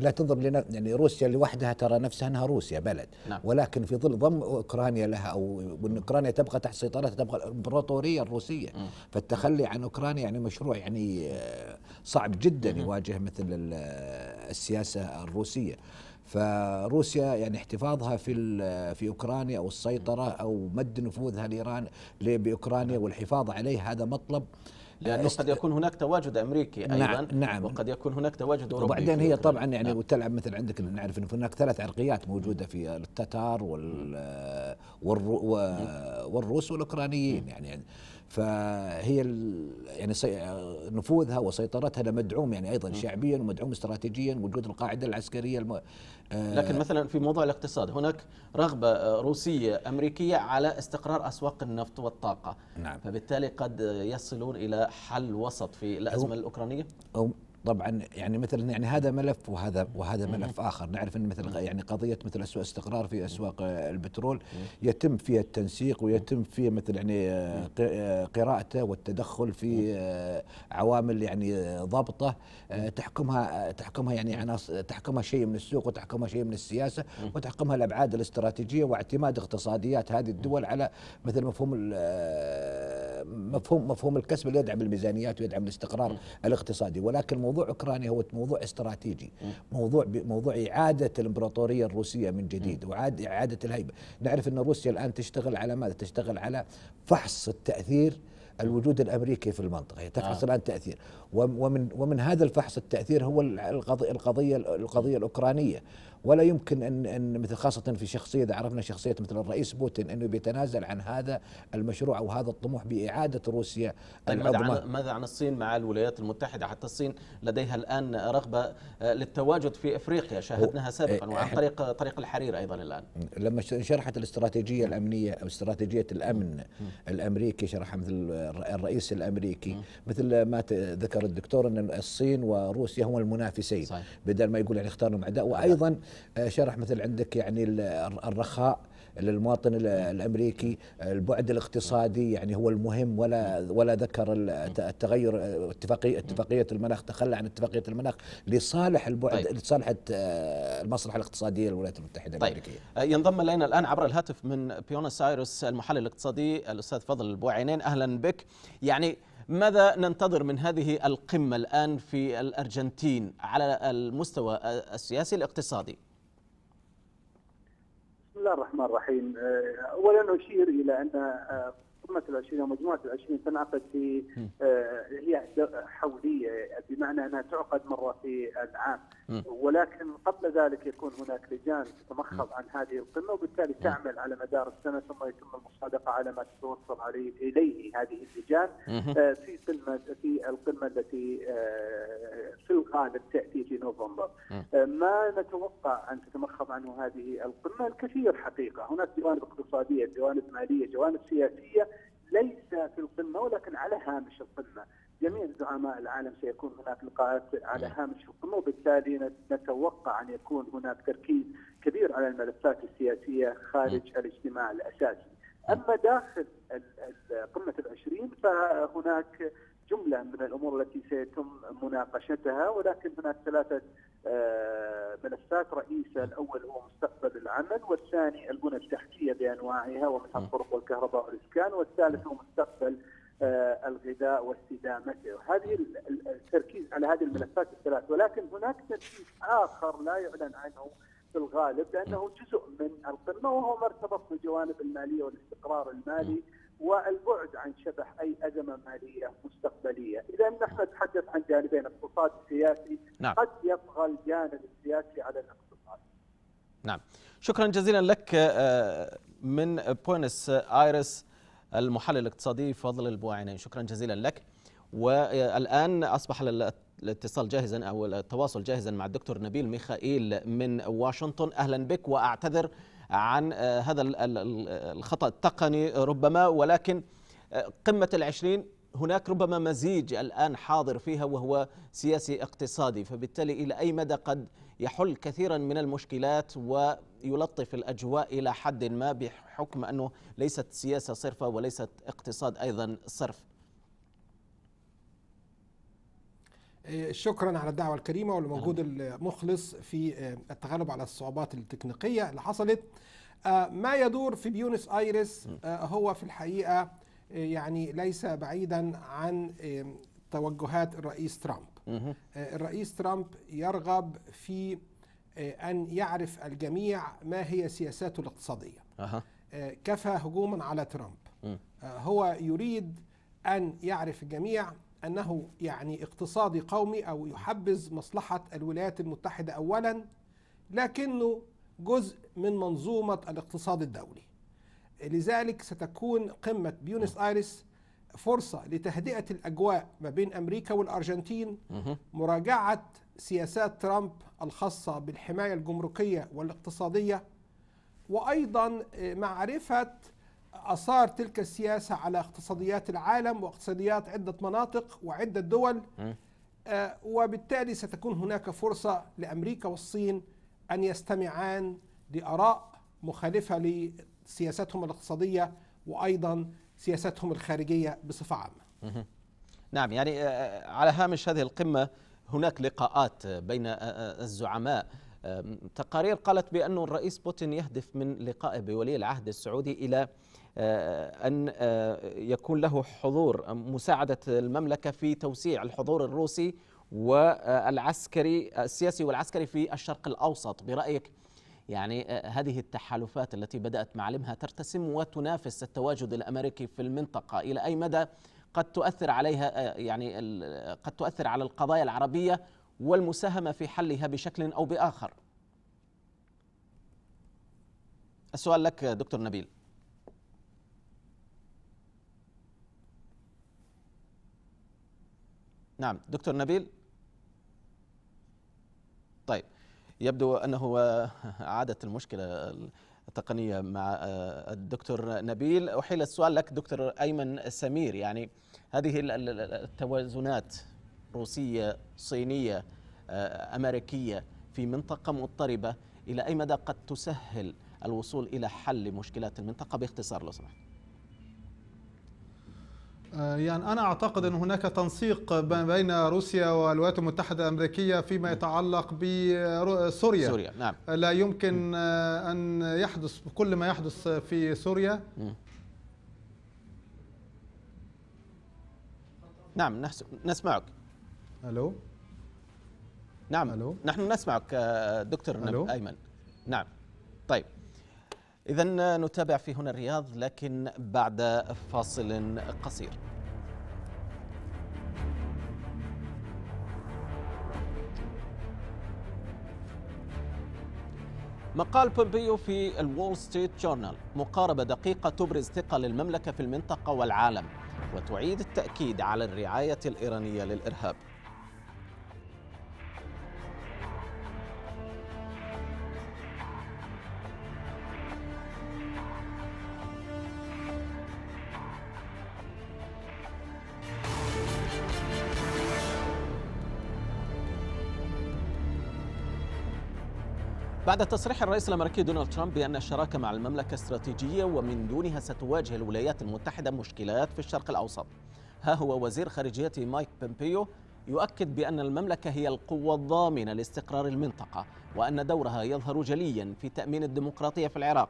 لا تنظر لنا... يعني روسيا لوحدها ترى نفسها انها روسيا بلد نعم. ولكن في ظل ضم اوكرانيا لها او ان اوكرانيا تبقى تحت سيطرتها تبقى الامبراطوريه الروسيه فالتخلي عن اوكرانيا يعني مشروع يعني آه، صعب جدا يواجه مثل السياسه الروسيه فروسيا يعني احتفاظها في في اوكرانيا او السيطره او مد نفوذها لايران باوكرانيا نعم. والحفاظ عليه هذا مطلب لانه قد يكون هناك تواجد امريكي نعم، ايضا نعم, نعم وقد يكون هناك تواجد اوروبي وبعدين هي طبعا يعني نعم وتلعب مثل عندك نعرف انه هناك ثلاث عرقيات موجوده في التتار وال والروس والاوكرانيين يعني فهي يعني نفوذها وسيطرتها مدعوم يعني ايضا شعبيا ومدعوم استراتيجيا وجود القاعده العسكريه الم... آه، لكن مثلا في موضوع الاقتصاد هناك رغبه روسيه امريكيه على استقرار اسواق النفط والطاقه نعم. فبالتالي قد يصلون الى حل وسط في الازمه الاوكرانيه طبعا يعني مثلا يعني هذا ملف وهذا وهذا ملف اخر نعرف ان مثل يعني قضيه مثل اسواق استقرار في اسواق البترول يتم فيها التنسيق ويتم فيها مثل يعني قراءته والتدخل في عوامل يعني ضابطه تحكمها تحكمها يعني عناصر تحكمها شيء من السوق وتحكمها شيء من السياسه وتحكمها الابعاد الاستراتيجيه واعتماد اقتصاديات هذه الدول على مثل مفهوم مفهوم مفهوم الكسب اللي يدعم الميزانيات ويدعم الاستقرار الاقتصادي ولكن موضوع اوكرانيا هو موضوع استراتيجي موضوع موضوع اعاده الامبراطوريه الروسيه من جديد واعاده اعاده الهيبه نعرف ان روسيا الان تشتغل على ماذا تشتغل على فحص التاثير الوجود الامريكي في المنطقه هي تفحص آه. الان تاثير ومن ومن هذا الفحص التاثير هو القضيه القضيه الاوكرانيه ولا يمكن ان ان مثل خاصه في شخصيه اذا عرفنا شخصيه مثل الرئيس بوتين انه بيتنازل عن هذا المشروع او هذا الطموح باعاده روسيا طيب ماذا عن ماذا عن الصين مع الولايات المتحده حتى الصين لديها الان رغبه آه، للتواجد في افريقيا شاهدناها سابقا آه، وعن طريق طريق الحرير ايضا الان لما شرحت الاستراتيجيه الامنيه او استراتيجيه الامن الامريكي شرحها مثل الرئيس الامريكي مثل ما ذكر الدكتور ان الصين وروسيا هما المنافسين صحيح. بدل ما يقول يعني اختارهم اعداء وايضا آه، شرح مثل عندك يعني الرخاء للمواطن الامريكي البعد الاقتصادي يعني هو المهم ولا ولا ذكر التغير اتفاقيه اتفاقيه المناخ تخلى عن اتفاقيه المناخ لصالح البعد طيب. لصالح المصلحه الاقتصاديه للولايات المتحده طيب. الامريكيه. آه، ينضم الينا الان عبر الهاتف من بيونس سايروس المحلل الاقتصادي الاستاذ فضل البوعينين اهلا بك يعني ماذا ننتظر من هذه القمة الآن في الأرجنتين على المستوى السياسي الاقتصادي؟ بسم الله الرحمن الرحيم آه، أولا أشير إلى أن آه، قمة العشرين أو مجموعة العشرين تنعقد في آه، هي حولية بمعنى أنها تعقد مرة في العام ولكن قبل ذلك يكون هناك لجان تتمخض عن هذه القمه وبالتالي تعمل على مدار السنه ثم يتم المصادقه على ما تتوصل عليه اليه هذه اللجان آه، في قمه في القمه التي آه، في الغالب تاتي في نوفمبر. آه، ما نتوقع ان تتمخض عنه هذه القمه الكثير حقيقه، هناك جوانب اقتصاديه، جوانب ماليه، جوانب سياسيه ليس في القمه ولكن على هامش القمه. جميع زعماء العالم سيكون هناك لقاءات على هامش القمه وبالتالي نتوقع ان يكون هناك تركيز كبير على الملفات السياسيه خارج الاجتماع الاساسي. اما داخل قمه العشرين فهناك جمله من الامور التي سيتم مناقشتها ولكن هناك ثلاثه آه، ملفات رئيسه الاول هو مستقبل العمل والثاني البنى التحتيه بانواعها ومنها الطرق والكهرباء والاسكان والثالث هو مستقبل آه، الغذاء واستدامته هذه التركيز على هذه الملفات الثلاث ولكن هناك تركيز آخر لا يعلن عنه في الغالب لأنه جزء من القمة وهو ما ارتبط بالجوانب المالية والاستقرار المالي والبعد عن شبح أي أزمة مالية مستقبلية إذا نحن نتحدث عن جانبين اقتصاد سياسي نعم. قد يبغى الجانب السياسي على الاقتصاد نعم شكرا جزيلا لك آه، من بوينس آيرس المحلل الاقتصادي فضل البوعينين شكرا جزيلا لك والآن أصبح الاتصال جاهزا أو التواصل جاهزا مع الدكتور نبيل ميخائيل من واشنطن أهلا بك وأعتذر عن آه، هذا الخطأ التقني ربما ولكن آه، قمة العشرين هناك ربما مزيج الآن حاضر فيها وهو سياسي اقتصادي فبالتالي إلى أي مدى قد يحل كثيرا من المشكلات ويلطف الأجواء إلى حد ما بحكم أنه ليست سياسة صرفة وليست اقتصاد أيضا صرف إيه، شكرا على الدعوه الكريمه والمجهود المخلص في آه، التغلب على الصعوبات التكنيكيه اللي حصلت آه، ما يدور في بيونس ايرس آه، هو في الحقيقه يعني ليس بعيدا عن توجهات الرئيس ترامب آه، الرئيس ترامب يرغب في آه، أن يعرف الجميع ما هي سياساته الاقتصادية آه، كفى هجوما على ترامب هو يريد أن يعرف الجميع أنه يعني اقتصادي قومي أو يحبز مصلحة الولايات المتحدة أولا لكنه جزء من منظومة الاقتصاد الدولي لذلك ستكون قمة بيونس آيرس فرصة لتهدئة الأجواء ما بين أمريكا والأرجنتين مراجعة سياسات ترامب الخاصة بالحماية الجمركية والاقتصادية وأيضا آه، معرفة أثار تلك السياسة على اقتصاديات العالم واقتصاديات عدة مناطق وعدة دول آه، وبالتالي ستكون هناك فرصة لأمريكا والصين أن يستمعان لآراء مخالفة لسياستهم الاقتصادية وأيضا سياستهم الخارجية بصفة عامة نعم يعني آه، آه، على هامش هذه القمة هناك لقاءات بين آه، الزعماء تقارير قالت بأن الرئيس بوتين يهدف من لقائه بولي العهد السعودي إلى أن يكون له حضور مساعدة المملكة في توسيع الحضور الروسي والعسكري السياسي والعسكري في الشرق الأوسط برأيك يعني آه، هذه التحالفات التي بدأت معالمها ترتسم وتنافس التواجد الأمريكي في المنطقة إلى أي مدى قد تؤثر عليها آه، يعني قد تؤثر على القضايا العربية والمساهمة في حلها بشكل أو بآخر السؤال لك دكتور نبيل نعم دكتور نبيل يبدو أنه عادت المشكلة التقنية مع آه، الدكتور نبيل أحيل السؤال لك دكتور أيمن سمير يعني هذه التوازنات روسية صينية آه، أمريكية في منطقة مضطربة إلى أي مدى قد تسهل الوصول إلى حل لمشكلات المنطقة باختصار لو سمحت آه، يعني أنا أعتقد أن هناك تنسيق بين روسيا والولايات المتحدة الأمريكية فيما يتعلق بسوريا سوريا نعم. لا يمكن آه، أن يحدث كل ما يحدث في سوريا نعم نسمعك ألو نعم ألو؟ نحن نسمعك آه، دكتور ألو؟ أيمن نعم طيب إذا نتابع في هنا الرياض لكن بعد فاصل قصير مقال بومبيو في الول ستريت جورنال مقاربة دقيقة تبرز ثقل المملكة في المنطقة والعالم وتعيد التأكيد على الرعاية الإيرانية للإرهاب بعد تصريح الرئيس الامريكي دونالد ترامب بان الشراكه مع المملكه استراتيجيه ومن دونها ستواجه الولايات المتحده مشكلات في الشرق الاوسط. ها هو وزير خارجيه مايك بومبيو يؤكد بان المملكه هي القوه الضامنه لاستقرار المنطقه وان دورها يظهر جليا في تامين الديمقراطيه في العراق.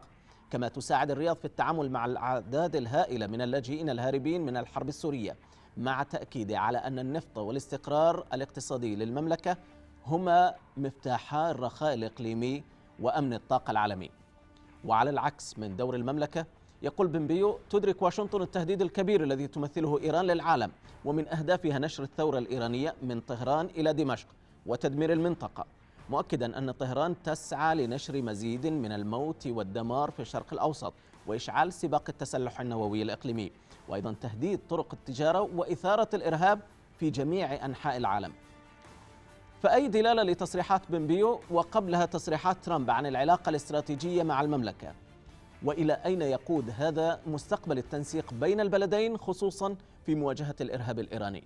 كما تساعد الرياض في التعامل مع الاعداد الهائله من اللاجئين الهاربين من الحرب السوريه مع تاكيده على ان النفط والاستقرار الاقتصادي للمملكه هما مفتاحا الرخاء الإقليمي وأمن الطاقة العالمي وعلى العكس من دور المملكة يقول بنبيو تدرك واشنطن التهديد الكبير الذي تمثله إيران للعالم ومن أهدافها نشر الثورة الإيرانية من طهران إلى دمشق وتدمير المنطقة مؤكدا أن طهران تسعى لنشر مزيد من الموت والدمار في الشرق الأوسط وإشعال سباق التسلح النووي الإقليمي وأيضا تهديد طرق التجارة وإثارة الإرهاب في جميع أنحاء العالم فأي دلالة لتصريحات بومبيو وقبلها تصريحات ترامب عن العلاقة الاستراتيجية مع المملكة وإلى أين يقود هذا مستقبل التنسيق بين البلدين خصوصا في مواجهة الإرهاب الإيراني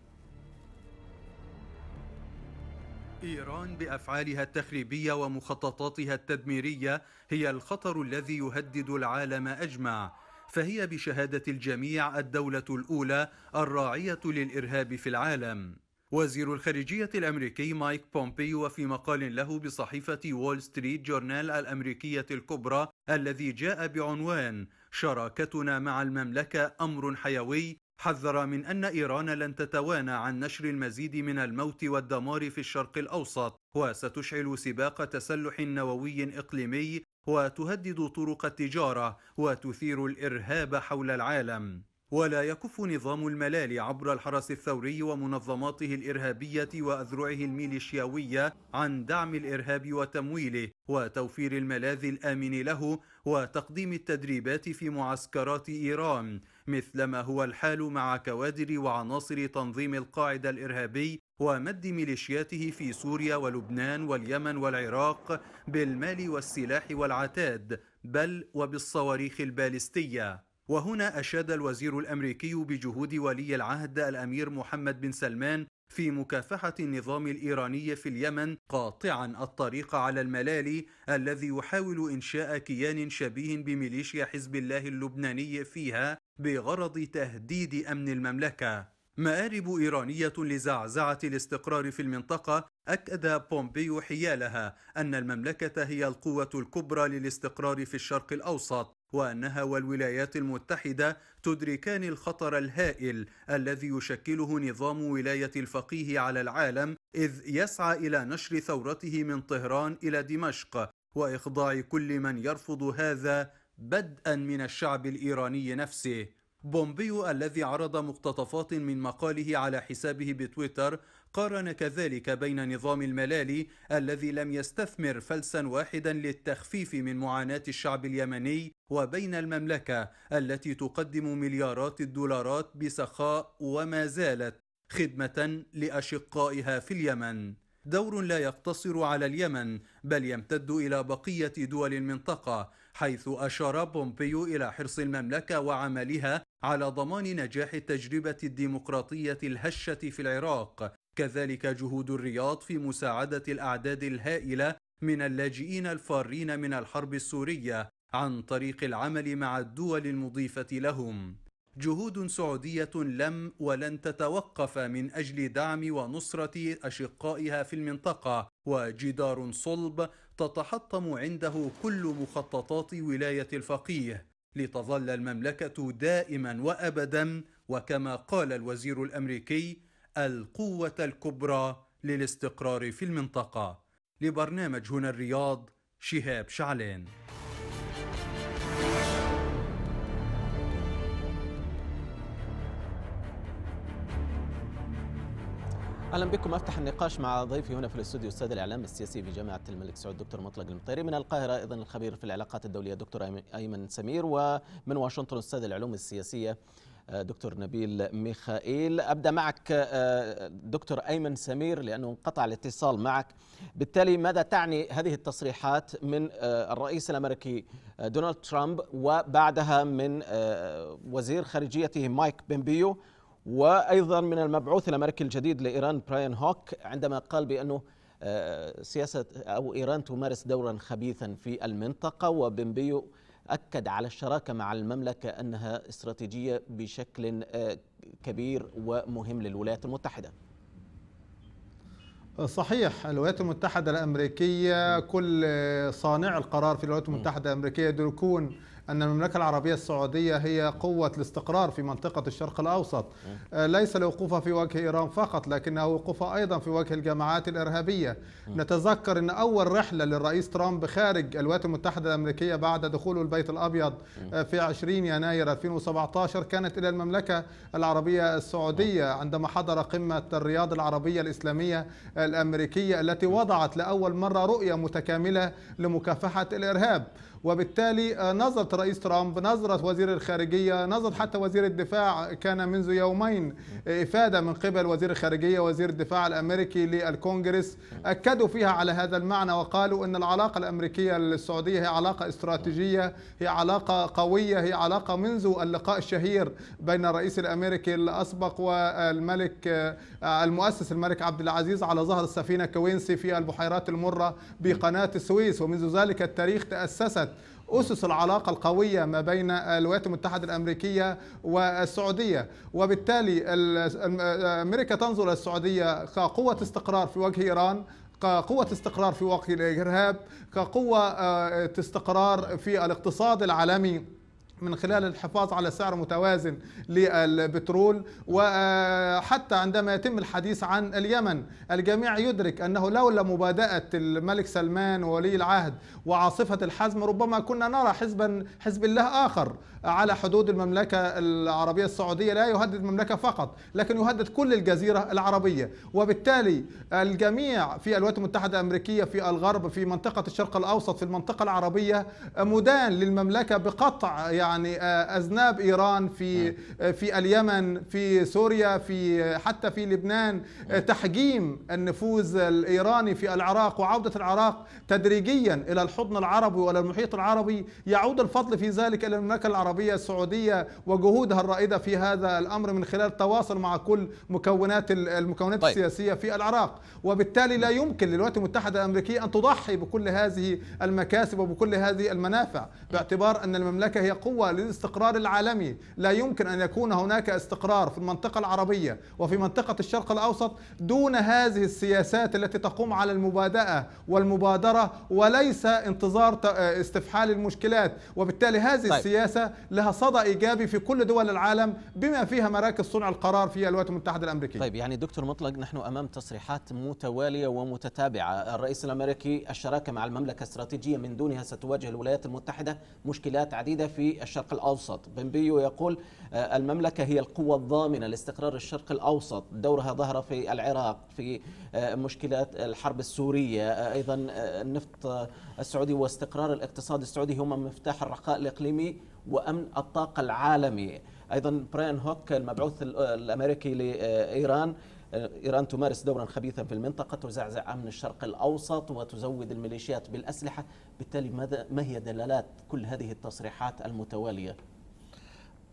إيران بأفعالها التخريبية ومخططاتها التدميرية هي الخطر الذي يهدد العالم أجمع فهي بشهادة الجميع الدولة الأولى الراعية للإرهاب في العالم وزير الخارجية الأمريكي مايك بومبي وفي مقال له بصحيفة وول ستريت جورنال الأمريكية الكبرى الذي جاء بعنوان شراكتنا مع المملكة أمر حيوي حذر من أن إيران لن تتوانى عن نشر المزيد من الموت والدمار في الشرق الأوسط وستشعل سباق تسلح نووي إقليمي وتهدد طرق التجارة وتثير الإرهاب حول العالم ولا يكف نظام الملال عبر الحرس الثوري ومنظماته الإرهابية وأذرعه الميليشياوية عن دعم الإرهاب وتمويله وتوفير الملاذ الآمن له وتقديم التدريبات في معسكرات إيران مثلما هو الحال مع كوادر وعناصر تنظيم القاعدة الإرهابي ومد ميليشياته في سوريا ولبنان واليمن والعراق بالمال والسلاح والعتاد بل وبالصواريخ البالستيه وهنا أشاد الوزير الأمريكي بجهود ولي العهد الأمير محمد بن سلمان في مكافحة النظام الإيراني في اليمن قاطعا الطريق على الملالي الذي يحاول إنشاء كيان شبيه بميليشيا حزب الله اللبناني فيها بغرض تهديد أمن المملكة مآرب إيرانية لزعزعة الاستقرار في المنطقة أكد بومبيو حيالها أن المملكة هي القوة الكبرى للاستقرار في الشرق الأوسط وأنها والولايات المتحدة تدركان الخطر الهائل الذي يشكله نظام ولاية الفقيه على العالم إذ يسعى إلى نشر ثورته من طهران إلى دمشق وإخضاع كل من يرفض هذا بدءا من الشعب الإيراني نفسه بومبيو الذي عرض مقتطفات من مقاله على حسابه بتويتر قارن كذلك بين نظام الملالي الذي لم يستثمر فلسا واحدا للتخفيف من معاناة الشعب اليمني وبين المملكة التي تقدم مليارات الدولارات بسخاء وما زالت خدمة لأشقائها في اليمن دور لا يقتصر على اليمن بل يمتد إلى بقية دول المنطقة حيث أشار بومبيو إلى حرص المملكة وعملها على ضمان نجاح التجربة الديمقراطية الهشة في العراق كذلك جهود الرياض في مساعدة الأعداد الهائلة من اللاجئين الفارين من الحرب السورية عن طريق العمل مع الدول المضيفة لهم جهود سعودية لم ولن تتوقف من أجل دعم ونصرة أشقائها في المنطقة وجدار صلب تتحطم عنده كل مخططات ولاية الفقيه لتظل المملكة دائما وأبدا وكما قال الوزير الأمريكي القوة الكبرى للاستقرار في المنطقة لبرنامج هنا الرياض شهاب شعلان اهلا بكم افتح النقاش مع ضيفي هنا في الاستوديو استاذ الاعلام السياسي في جامعه الملك سعود دكتور مطلق المطيري من القاهره ايضا الخبير في العلاقات الدوليه دكتور ايمن سمير ومن واشنطن استاذ العلوم السياسيه دكتور نبيل ميخائيل أبدأ معك آه، دكتور أيمن سمير لأنه انقطع الاتصال معك بالتالي ماذا تعني هذه التصريحات من آه، الرئيس الأمريكي آه، دونالد ترامب وبعدها من وزير خارجيته مايك بيمبيو وأيضا من المبعوث الأمريكي الجديد لإيران براين هوك عندما قال بأنه سياسة أو إيران تمارس دورا خبيثا في المنطقة وبمبيو أكد على الشراكة مع المملكة أنها استراتيجية بشكل آه، كبير ومهم للولايات المتحدة آه، صحيح الولايات المتحدة الأمريكية كل صانع القرار في الولايات المتحدة الأمريكية يدركون أن المملكة العربية السعودية هي قوة الاستقرار في منطقة الشرق الأوسط آه، ليس لوقوفها في وجه إيران فقط لكنها وقوفها أيضا في وجه الجماعات الإرهابية نتذكر أن أول رحلة للرئيس ترامب خارج الولايات المتحدة الأمريكية بعد دخوله البيت الأبيض آه، في 20 يناير 2017 كانت إلى المملكة العربية السعودية عندما حضر قمة الرياض العربية الإسلامية الأمريكية التي وضعت لأول مرة رؤية متكاملة لمكافحة الإرهاب وبالتالي آه، نظرة رئيس ترامب نظرة وزير الخارجية نظرة حتى وزير الدفاع كان منذ يومين آه، إفادة من قبل وزير الخارجية وزير الدفاع الأمريكي للكونجرس أكدوا فيها على هذا المعنى وقالوا أن العلاقة الأمريكية السعودية هي علاقة استراتيجية هي علاقة قوية هي علاقة منذ اللقاء الشهير بين الرئيس الأمريكي الأسبق والملك آه، المؤسس الملك عبد العزيز على ظهر السفينة كوينسي في البحيرات المرة بقناة السويس ومنذ ذلك التاريخ تأسست أسس العلاقة القوية ما بين الولايات المتحدة الأمريكية والسعودية وبالتالي أمريكا تنظر إلى السعودية كقوة استقرار في وجه إيران كقوة استقرار في وجه الإرهاب كقوة آه، استقرار في الاقتصاد العالمي من خلال الحفاظ على سعر متوازن للبترول وحتى عندما يتم الحديث عن اليمن الجميع يدرك أنه لولا مبادأة الملك سلمان وولي العهد وعاصفة الحزم ربما كنا نرى حزبا حزب الله آخر على حدود المملكة العربية السعودية لا يهدد المملكة فقط لكن يهدد كل الجزيرة العربية وبالتالي الجميع في الولايات المتحدة الأمريكية في الغرب في منطقة الشرق الأوسط في المنطقة العربية مدان للمملكة بقطع يعني يعني آه، اذناب ايران في نعم. آه، في اليمن في سوريا في آه، حتى في لبنان نعم. تحجيم النفوذ الايراني في العراق وعوده العراق تدريجيا الى الحضن العربي والى المحيط العربي يعود الفضل في ذلك الى المملكه العربيه السعوديه وجهودها الرائده في هذا الامر من خلال التواصل مع كل مكونات المكونات طيب. السياسيه في العراق وبالتالي لا يمكن للولايات المتحده الامريكيه ان تضحي بكل هذه المكاسب وبكل هذه المنافع باعتبار ان المملكه هي قوه قوة للاستقرار العالمي لا يمكن أن يكون هناك استقرار في المنطقة العربية وفي منطقة الشرق الأوسط دون هذه السياسات التي تقوم على المبادئة والمبادرة وليس انتظار آه، استفحال المشكلات وبالتالي هذه طيب. السياسة لها صدى إيجابي في كل دول العالم بما فيها مراكز صنع القرار في الولايات المتحدة الأمريكية طيب يعني دكتور مطلق نحن أمام تصريحات متوالية ومتتابعة الرئيس الأمريكي الشراكة مع المملكة استراتيجية من دونها ستواجه الولايات المتحدة مشكلات عديدة في الشرق الأوسط بمبيو يقول آه، المملكة هي القوة الضامنة لاستقرار الشرق الأوسط دورها ظهر في العراق في آه، مشكلات الحرب السورية آه، أيضا النفط السعودي واستقرار الاقتصاد السعودي هما مفتاح الرخاء الإقليمي وأمن الطاقة العالمي أيضا براين هوك المبعوث الأمريكي لإيران إيران تمارس دورا خبيثا في المنطقة تزعزع أمن الشرق الأوسط وتزود الميليشيات بالأسلحة بالتالي ماذا ما هي دلالات كل هذه التصريحات المتوالية؟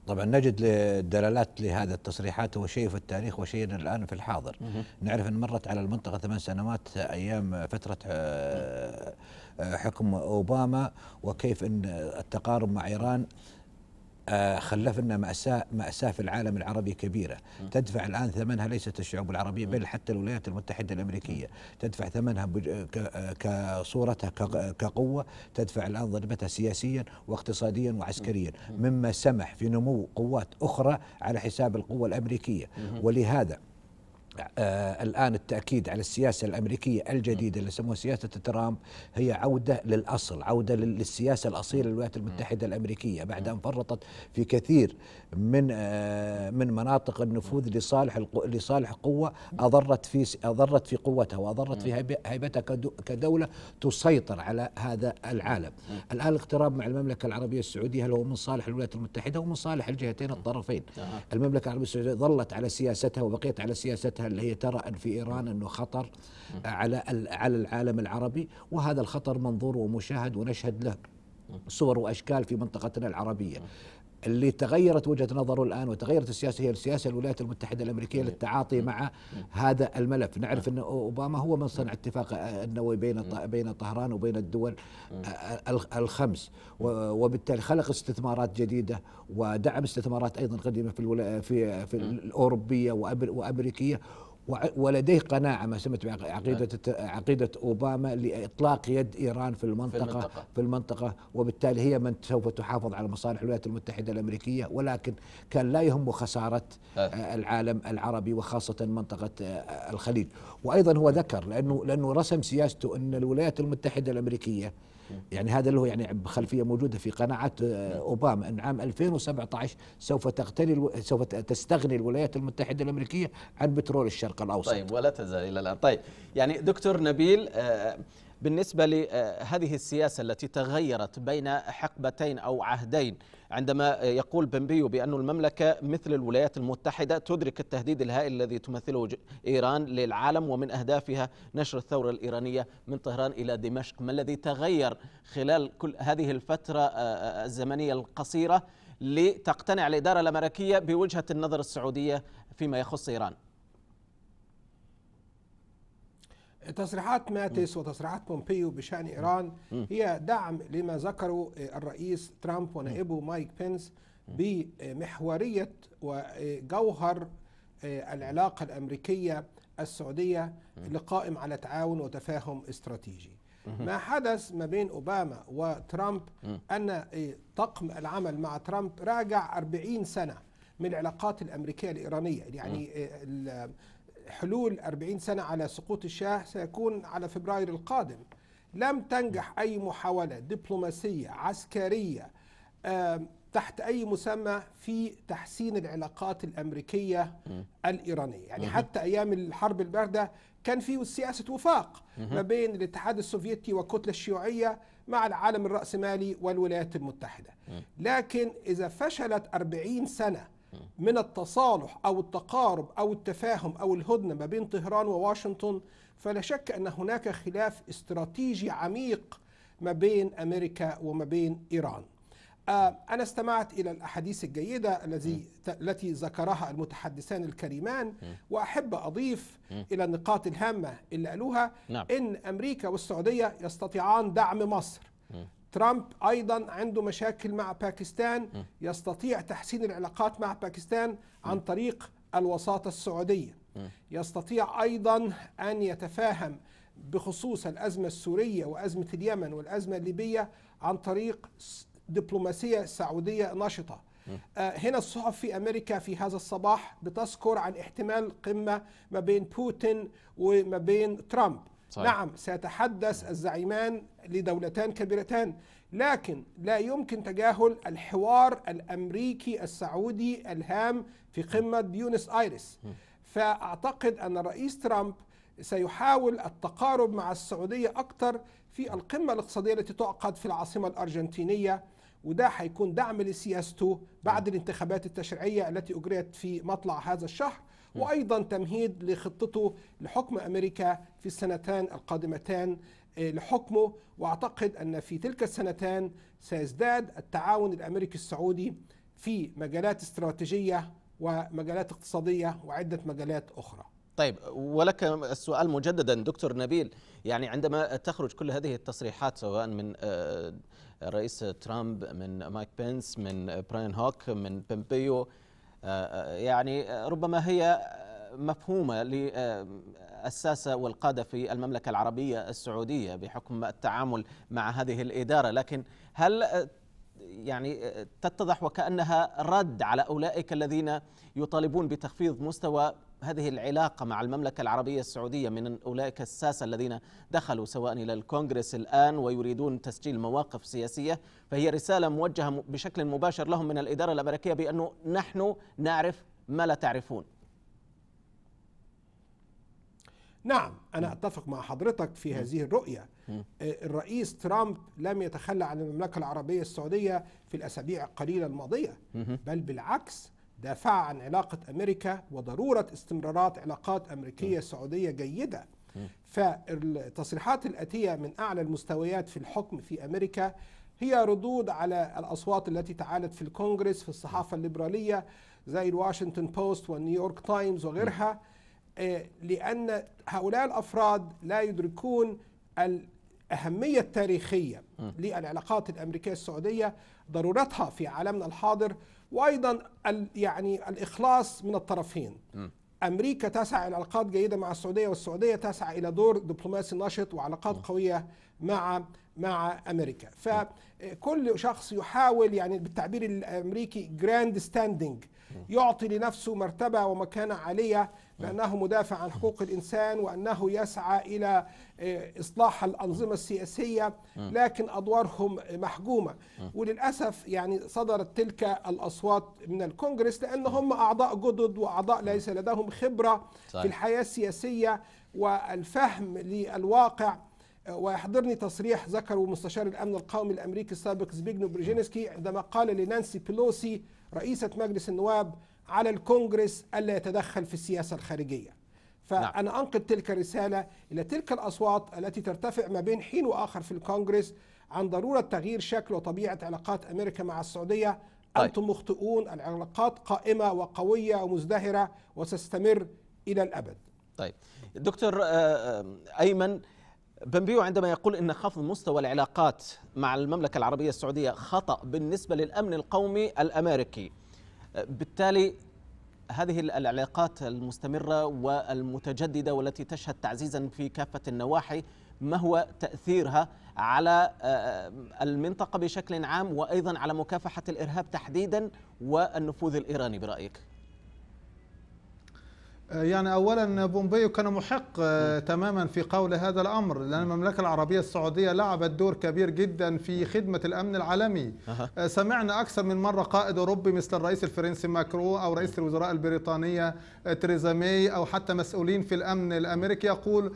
طبعا نجد دلالات لهذا التصريحات هو شيء في التاريخ وشيء الان في الحاضر نعرف ان مرت على المنطقه ثمان سنوات ايام فتره آه، آه، حكم اوباما وكيف ان التقارب مع ايران آه، خلفنا مأساة مأساة في العالم العربي كبيرة تدفع الآن ثمنها ليست الشعوب العربية بل حتى الولايات المتحدة الأمريكية تدفع ثمنها كصورتها كقوة تدفع الآن ضربتها سياسيا واقتصاديا وعسكريا مما سمح في نمو قوات أخرى على حساب القوة الأمريكية ولهذا آه، الآن التأكيد على السياسة الأمريكية الجديدة اللي سموها سياسة ترامب هي عودة للأصل عودة للسياسة الأصيلة للولايات المتحدة الأمريكية بعد أن فرطت في كثير من آه، من مناطق النفوذ لصالح لصالح قوه اضرت في اضرت في قوتها واضرت في هيبتها كدوله تسيطر على هذا العالم. الان الاقتراب مع المملكه العربيه السعوديه هل هو من صالح الولايات المتحده ومن صالح الجهتين الطرفين. المملكه العربيه السعوديه ظلت على سياستها وبقيت على سياستها اللي هي ترى ان في ايران انه خطر على على العالم العربي وهذا الخطر منظور ومشاهد ونشهد له صور واشكال في منطقتنا العربيه اللي تغيرت وجهه نظره الان وتغيرت السياسه هي السياسه الولايات المتحده الامريكيه إيه. للتعاطي إيه. مع إيه. هذا الملف، آه. نعرف ان اوباما هو من صنع اتفاق النووي بين بين طهران وبين الدول آه، الخمس وبالتالي خلق استثمارات جديده ودعم استثمارات ايضا قديمه في في في الاوروبيه وامريكيه ولديه قناعة ما سمت بعقيدة عقيدة أوباما لإطلاق يد إيران في المنطقة, في المنطقة في المنطقة وبالتالي هي من سوف تحافظ على مصالح الولايات المتحدة الأمريكية ولكن كان لا يهمه خسارة آه. آه، العالم العربي وخاصة منطقة آه، الخليج وأيضا هو ذكر لأنه لأنه رسم سياسته أن الولايات المتحدة الأمريكية يعني هذا اللي هو يعني بخلفيه موجوده في قناعه آه، اوباما ان عام 2017 سوف تغتني سوف تستغني الولايات المتحده الامريكيه عن بترول الشرق الاوسط طيب ولا تزال الى الان طيب يعني دكتور نبيل آه، بالنسبة لهذه آه، السياسة التي تغيرت بين حقبتين أو عهدين عندما يقول بمبيو بأن المملكة مثل الولايات المتحدة تدرك التهديد الهائل الذي تمثله إيران للعالم ومن أهدافها نشر الثورة الإيرانية من طهران إلى دمشق ما الذي تغير خلال كل هذه الفترة آه، آه، الزمنية القصيرة لتقتنع الإدارة الأمريكية بوجهة النظر السعودية فيما يخص إيران تصريحات ماتس وتصريحات بومبيو بشان ايران هي دعم لما ذكره الرئيس ترامب ونائبه مايك بينس بمحوريه وجوهر آه، العلاقه الامريكيه السعوديه لقائم على تعاون وتفاهم استراتيجي. ما حدث ما بين اوباما وترامب ان آه، طقم العمل مع ترامب راجع 40 سنه من العلاقات الامريكيه الايرانيه يعني حلول 40 سنة على سقوط الشاه سيكون على فبراير القادم لم تنجح أي محاولة دبلوماسية عسكرية تحت أي مسمى في تحسين العلاقات الأمريكية الإيرانية يعني حتى أيام الحرب الباردة كان في سياسة وفاق ما بين الاتحاد السوفيتي والكتلة الشيوعية مع العالم الرأسمالي والولايات المتحدة لكن إذا فشلت 40 سنة من التصالح أو التقارب أو التفاهم أو الهدنة ما بين طهران وواشنطن فلا شك أن هناك خلاف استراتيجي عميق ما بين أمريكا وما بين إيران آه، أنا استمعت إلى الأحاديث الجيدة الذي التي ذكرها المتحدثان الكريمان وأحب أضيف إلى النقاط الهامة اللي قالوها نعم. إن أمريكا والسعودية يستطيعان دعم مصر ترامب ايضا عنده مشاكل مع باكستان يستطيع تحسين العلاقات مع باكستان عن طريق الوساطه السعوديه يستطيع ايضا ان يتفاهم بخصوص الازمه السوريه وازمه اليمن والازمه الليبيه عن طريق دبلوماسيه سعوديه نشطه آه، هنا الصحف في امريكا في هذا الصباح بتذكر عن احتمال قمه ما بين بوتين وما بين ترامب صحيح. طيب. نعم سيتحدث الزعيمان لدولتان كبيرتان لكن لا يمكن تجاهل الحوار الامريكي السعودي الهام في قمه بيونس ايرس فاعتقد ان الرئيس ترامب سيحاول التقارب مع السعوديه اكثر في القمه الاقتصاديه التي تعقد في العاصمه الارجنتينيه وده هيكون دعم لسياسته بعد الانتخابات التشريعيه التي اجريت في مطلع هذا الشهر وايضا تمهيد لخطته لحكم امريكا في السنتان القادمتان آه، لحكمه واعتقد ان في تلك السنتان سيزداد التعاون الامريكي السعودي في مجالات استراتيجيه ومجالات اقتصاديه وعده مجالات اخرى. طيب ولك السؤال مجددا دكتور نبيل يعني عندما تخرج كل هذه التصريحات سواء من آه، الرئيس ترامب من مايك بنس من براين هوك من بومبيو آه، يعني ربما هي مفهومة للساسة آه، والقادة في المملكة العربية السعودية بحكم التعامل مع هذه الإدارة لكن هل آه، يعني آه، تتضح وكأنها رد على أولئك الذين يطالبون بتخفيض مستوى هذه العلاقة مع المملكة العربية السعودية من أولئك الساسة الذين دخلوا سواء إلى الكونغرس الآن ويريدون تسجيل مواقف سياسية فهي رسالة موجهة بشكل مباشر لهم من الإدارة الأمريكية بأنه نحن نعرف ما لا تعرفون نعم أنا أتفق مع حضرتك في هذه الرؤية آه، الرئيس ترامب لم يتخلى عن المملكة العربية السعودية في الأسابيع القليلة الماضية بل بالعكس دافع عن علاقة أمريكا وضرورة استمرارات علاقات أمريكية سعودية جيدة فالتصريحات الآتية من أعلى المستويات في الحكم في أمريكا هي ردود على الأصوات التي تعالت في الكونغرس في الصحافة الليبرالية زي الواشنطن بوست والنيويورك تايمز وغيرها م. إيه، لأن هؤلاء الأفراد لا يدركون الأهمية التاريخية للعلاقات الأمريكية السعودية ضرورتها في عالمنا الحاضر وأيضا يعني الإخلاص من الطرفين أمريكا تسعى إلى علاقات جيدة مع السعودية والسعودية تسعى إلى دور دبلوماسي نشط وعلاقات قوية مع مع أمريكا فكل إيه، شخص يحاول يعني بالتعبير الأمريكي جراند ستاندينج يعطي لنفسه مرتبة ومكانة عالية بأنه مدافع عن حقوق الإنسان وأنه يسعى إلى آه، إصلاح الأنظمة السياسية لكن أدوارهم محجومة وللأسف يعني صدرت تلك الأصوات من الكونجرس لأن هم أعضاء جدد وأعضاء ليس لديهم خبرة في الحياة السياسية والفهم للواقع آه، ويحضرني تصريح ذكره مستشار الامن القومي الامريكي السابق زبيجنو بريجينسكي عندما قال لنانسي بيلوسي رئيسه مجلس النواب على الكونجرس ألا يتدخل في السياسة الخارجية نعم. فأنا نعم. أنقل تلك الرسالة إلى تلك الأصوات التي ترتفع ما بين حين وآخر في الكونجرس عن ضرورة تغيير شكل وطبيعة علاقات أمريكا مع السعودية طيب. أنتم مخطئون العلاقات قائمة وقوية ومزدهرة وستستمر إلى الأبد طيب دكتور آه، آه، أيمن بنبيو عندما يقول ان خفض مستوى العلاقات مع المملكه العربيه السعوديه خطا بالنسبه للامن القومي الامريكي بالتالي هذه العلاقات المستمرة والمتجددة والتي تشهد تعزيزا في كافة النواحي ما هو تأثيرها على آه، آه، المنطقة بشكل عام وأيضا على مكافحة الإرهاب تحديدا والنفوذ الإيراني برأيك؟ آه، يعني اولا بومبيو كان محق آه، تماما في قول هذا الامر لان نعم. المملكه العربيه السعوديه لعبت دور كبير جدا في نعم. خدمه الامن العالمي أه. سمعنا اكثر من مره قائد اوروبي مثل الرئيس الفرنسي ماكرو او رئيس الوزراء البريطانيه آه، تريزا ماي او حتى مسؤولين في الامن الامريكي يقول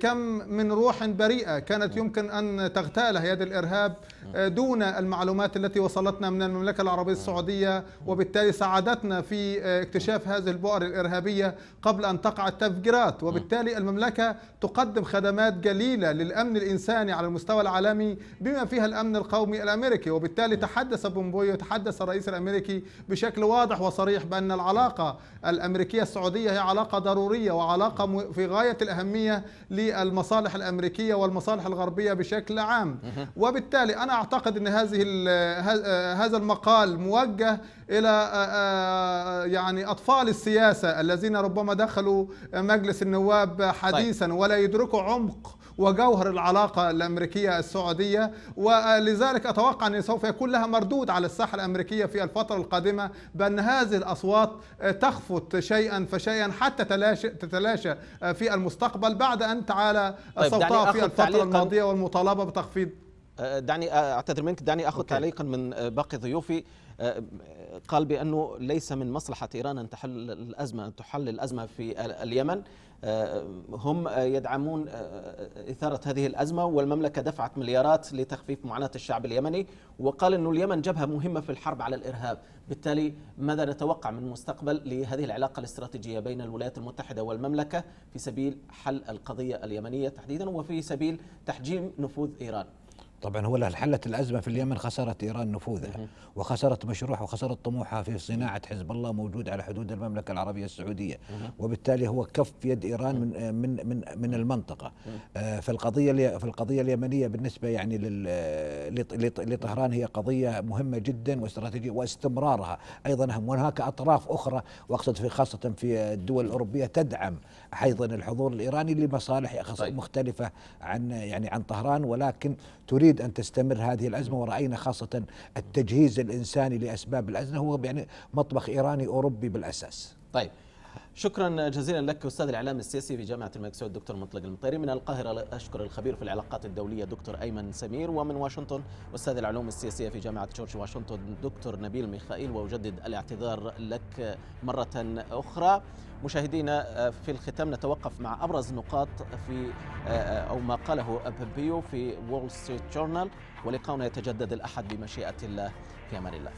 كم من روح بريئه كانت نعم. يمكن ان تغتال هياد الارهاب دون المعلومات التي وصلتنا من المملكه العربيه السعوديه وبالتالي ساعدتنا في اكتشاف هذه البؤر الارهابيه قبل أن تقع التفجيرات وبالتالي المملكة تقدم خدمات جليلة للأمن الإنساني على المستوى العالمي بما فيها الأمن القومي الأمريكي وبالتالي تحدث بومبويو تحدث الرئيس الأمريكي بشكل واضح وصريح بأن العلاقة الأمريكية السعودية هي علاقة ضرورية وعلاقة في غاية الأهمية للمصالح الأمريكية والمصالح الغربية بشكل عام وبالتالي أنا أعتقد أن هذه هذا المقال موجه الى آه، آه، يعني اطفال السياسه الذين ربما دخلوا مجلس النواب طيب. حديثا ولا يدركوا عمق وجوهر العلاقة الأمريكية السعودية ولذلك أتوقع أن سوف يكون لها مردود على الساحة الأمريكية في الفترة القادمة بأن هذه الأصوات آه، تخفت شيئا فشيئا حتى تتلاشى في المستقبل بعد أن تعالى طيب صوتها في الفترة الماضية والمطالبة بتخفيض دعني اعتذر منك دعني اخذ أوكي. تعليقا من باقي ضيوفي قال بأنه ليس من مصلحة إيران أن تحل الأزمة أن تحل الأزمة في اليمن آه، هم يدعمون آه، آه، إثارة هذه الأزمة والمملكة دفعت مليارات لتخفيف معاناة الشعب اليمني وقال أن اليمن جبهة مهمة في الحرب على الإرهاب بالتالي ماذا نتوقع من مستقبل لهذه العلاقة الاستراتيجية بين الولايات المتحدة والمملكة في سبيل حل القضية اليمنية تحديدا وفي سبيل تحجيم نفوذ إيران طبعا هو حلت الازمه في اليمن خسرت ايران نفوذها وخسرت مشروعها وخسرت طموحها في صناعه حزب الله موجود على حدود المملكه العربيه السعوديه وبالتالي هو كف يد ايران من من من, من المنطقه آه، فالقضيه في القضيه اليمنيه بالنسبه يعني لطهران هي قضيه مهمه جدا واستراتيجيه واستمرارها ايضا هم وهناك اطراف اخرى واقصد في خاصه في الدول الاوروبيه تدعم ايضا الحضور الايراني لمصالح طيب. مختلفه عن يعني عن طهران ولكن تريد ان تستمر هذه الازمه وراينا خاصه التجهيز الانساني لاسباب الازمه هو يعني مطبخ ايراني اوروبي بالاساس. طيب شكرا جزيلا لك استاذ الاعلام السياسي في جامعه الملك سعود الدكتور مطلق المطيري من القاهره اشكر الخبير في العلاقات الدوليه دكتور ايمن سمير ومن واشنطن استاذ العلوم السياسيه في جامعه جورج واشنطن دكتور نبيل ميخائيل واجدد الاعتذار لك مره اخرى مشاهدينا آه، في الختام نتوقف مع ابرز نقاط في آه، آه، او ما قاله بيو في وول ستريت جورنال ولقاؤنا يتجدد الاحد بمشيئه الله في امان الله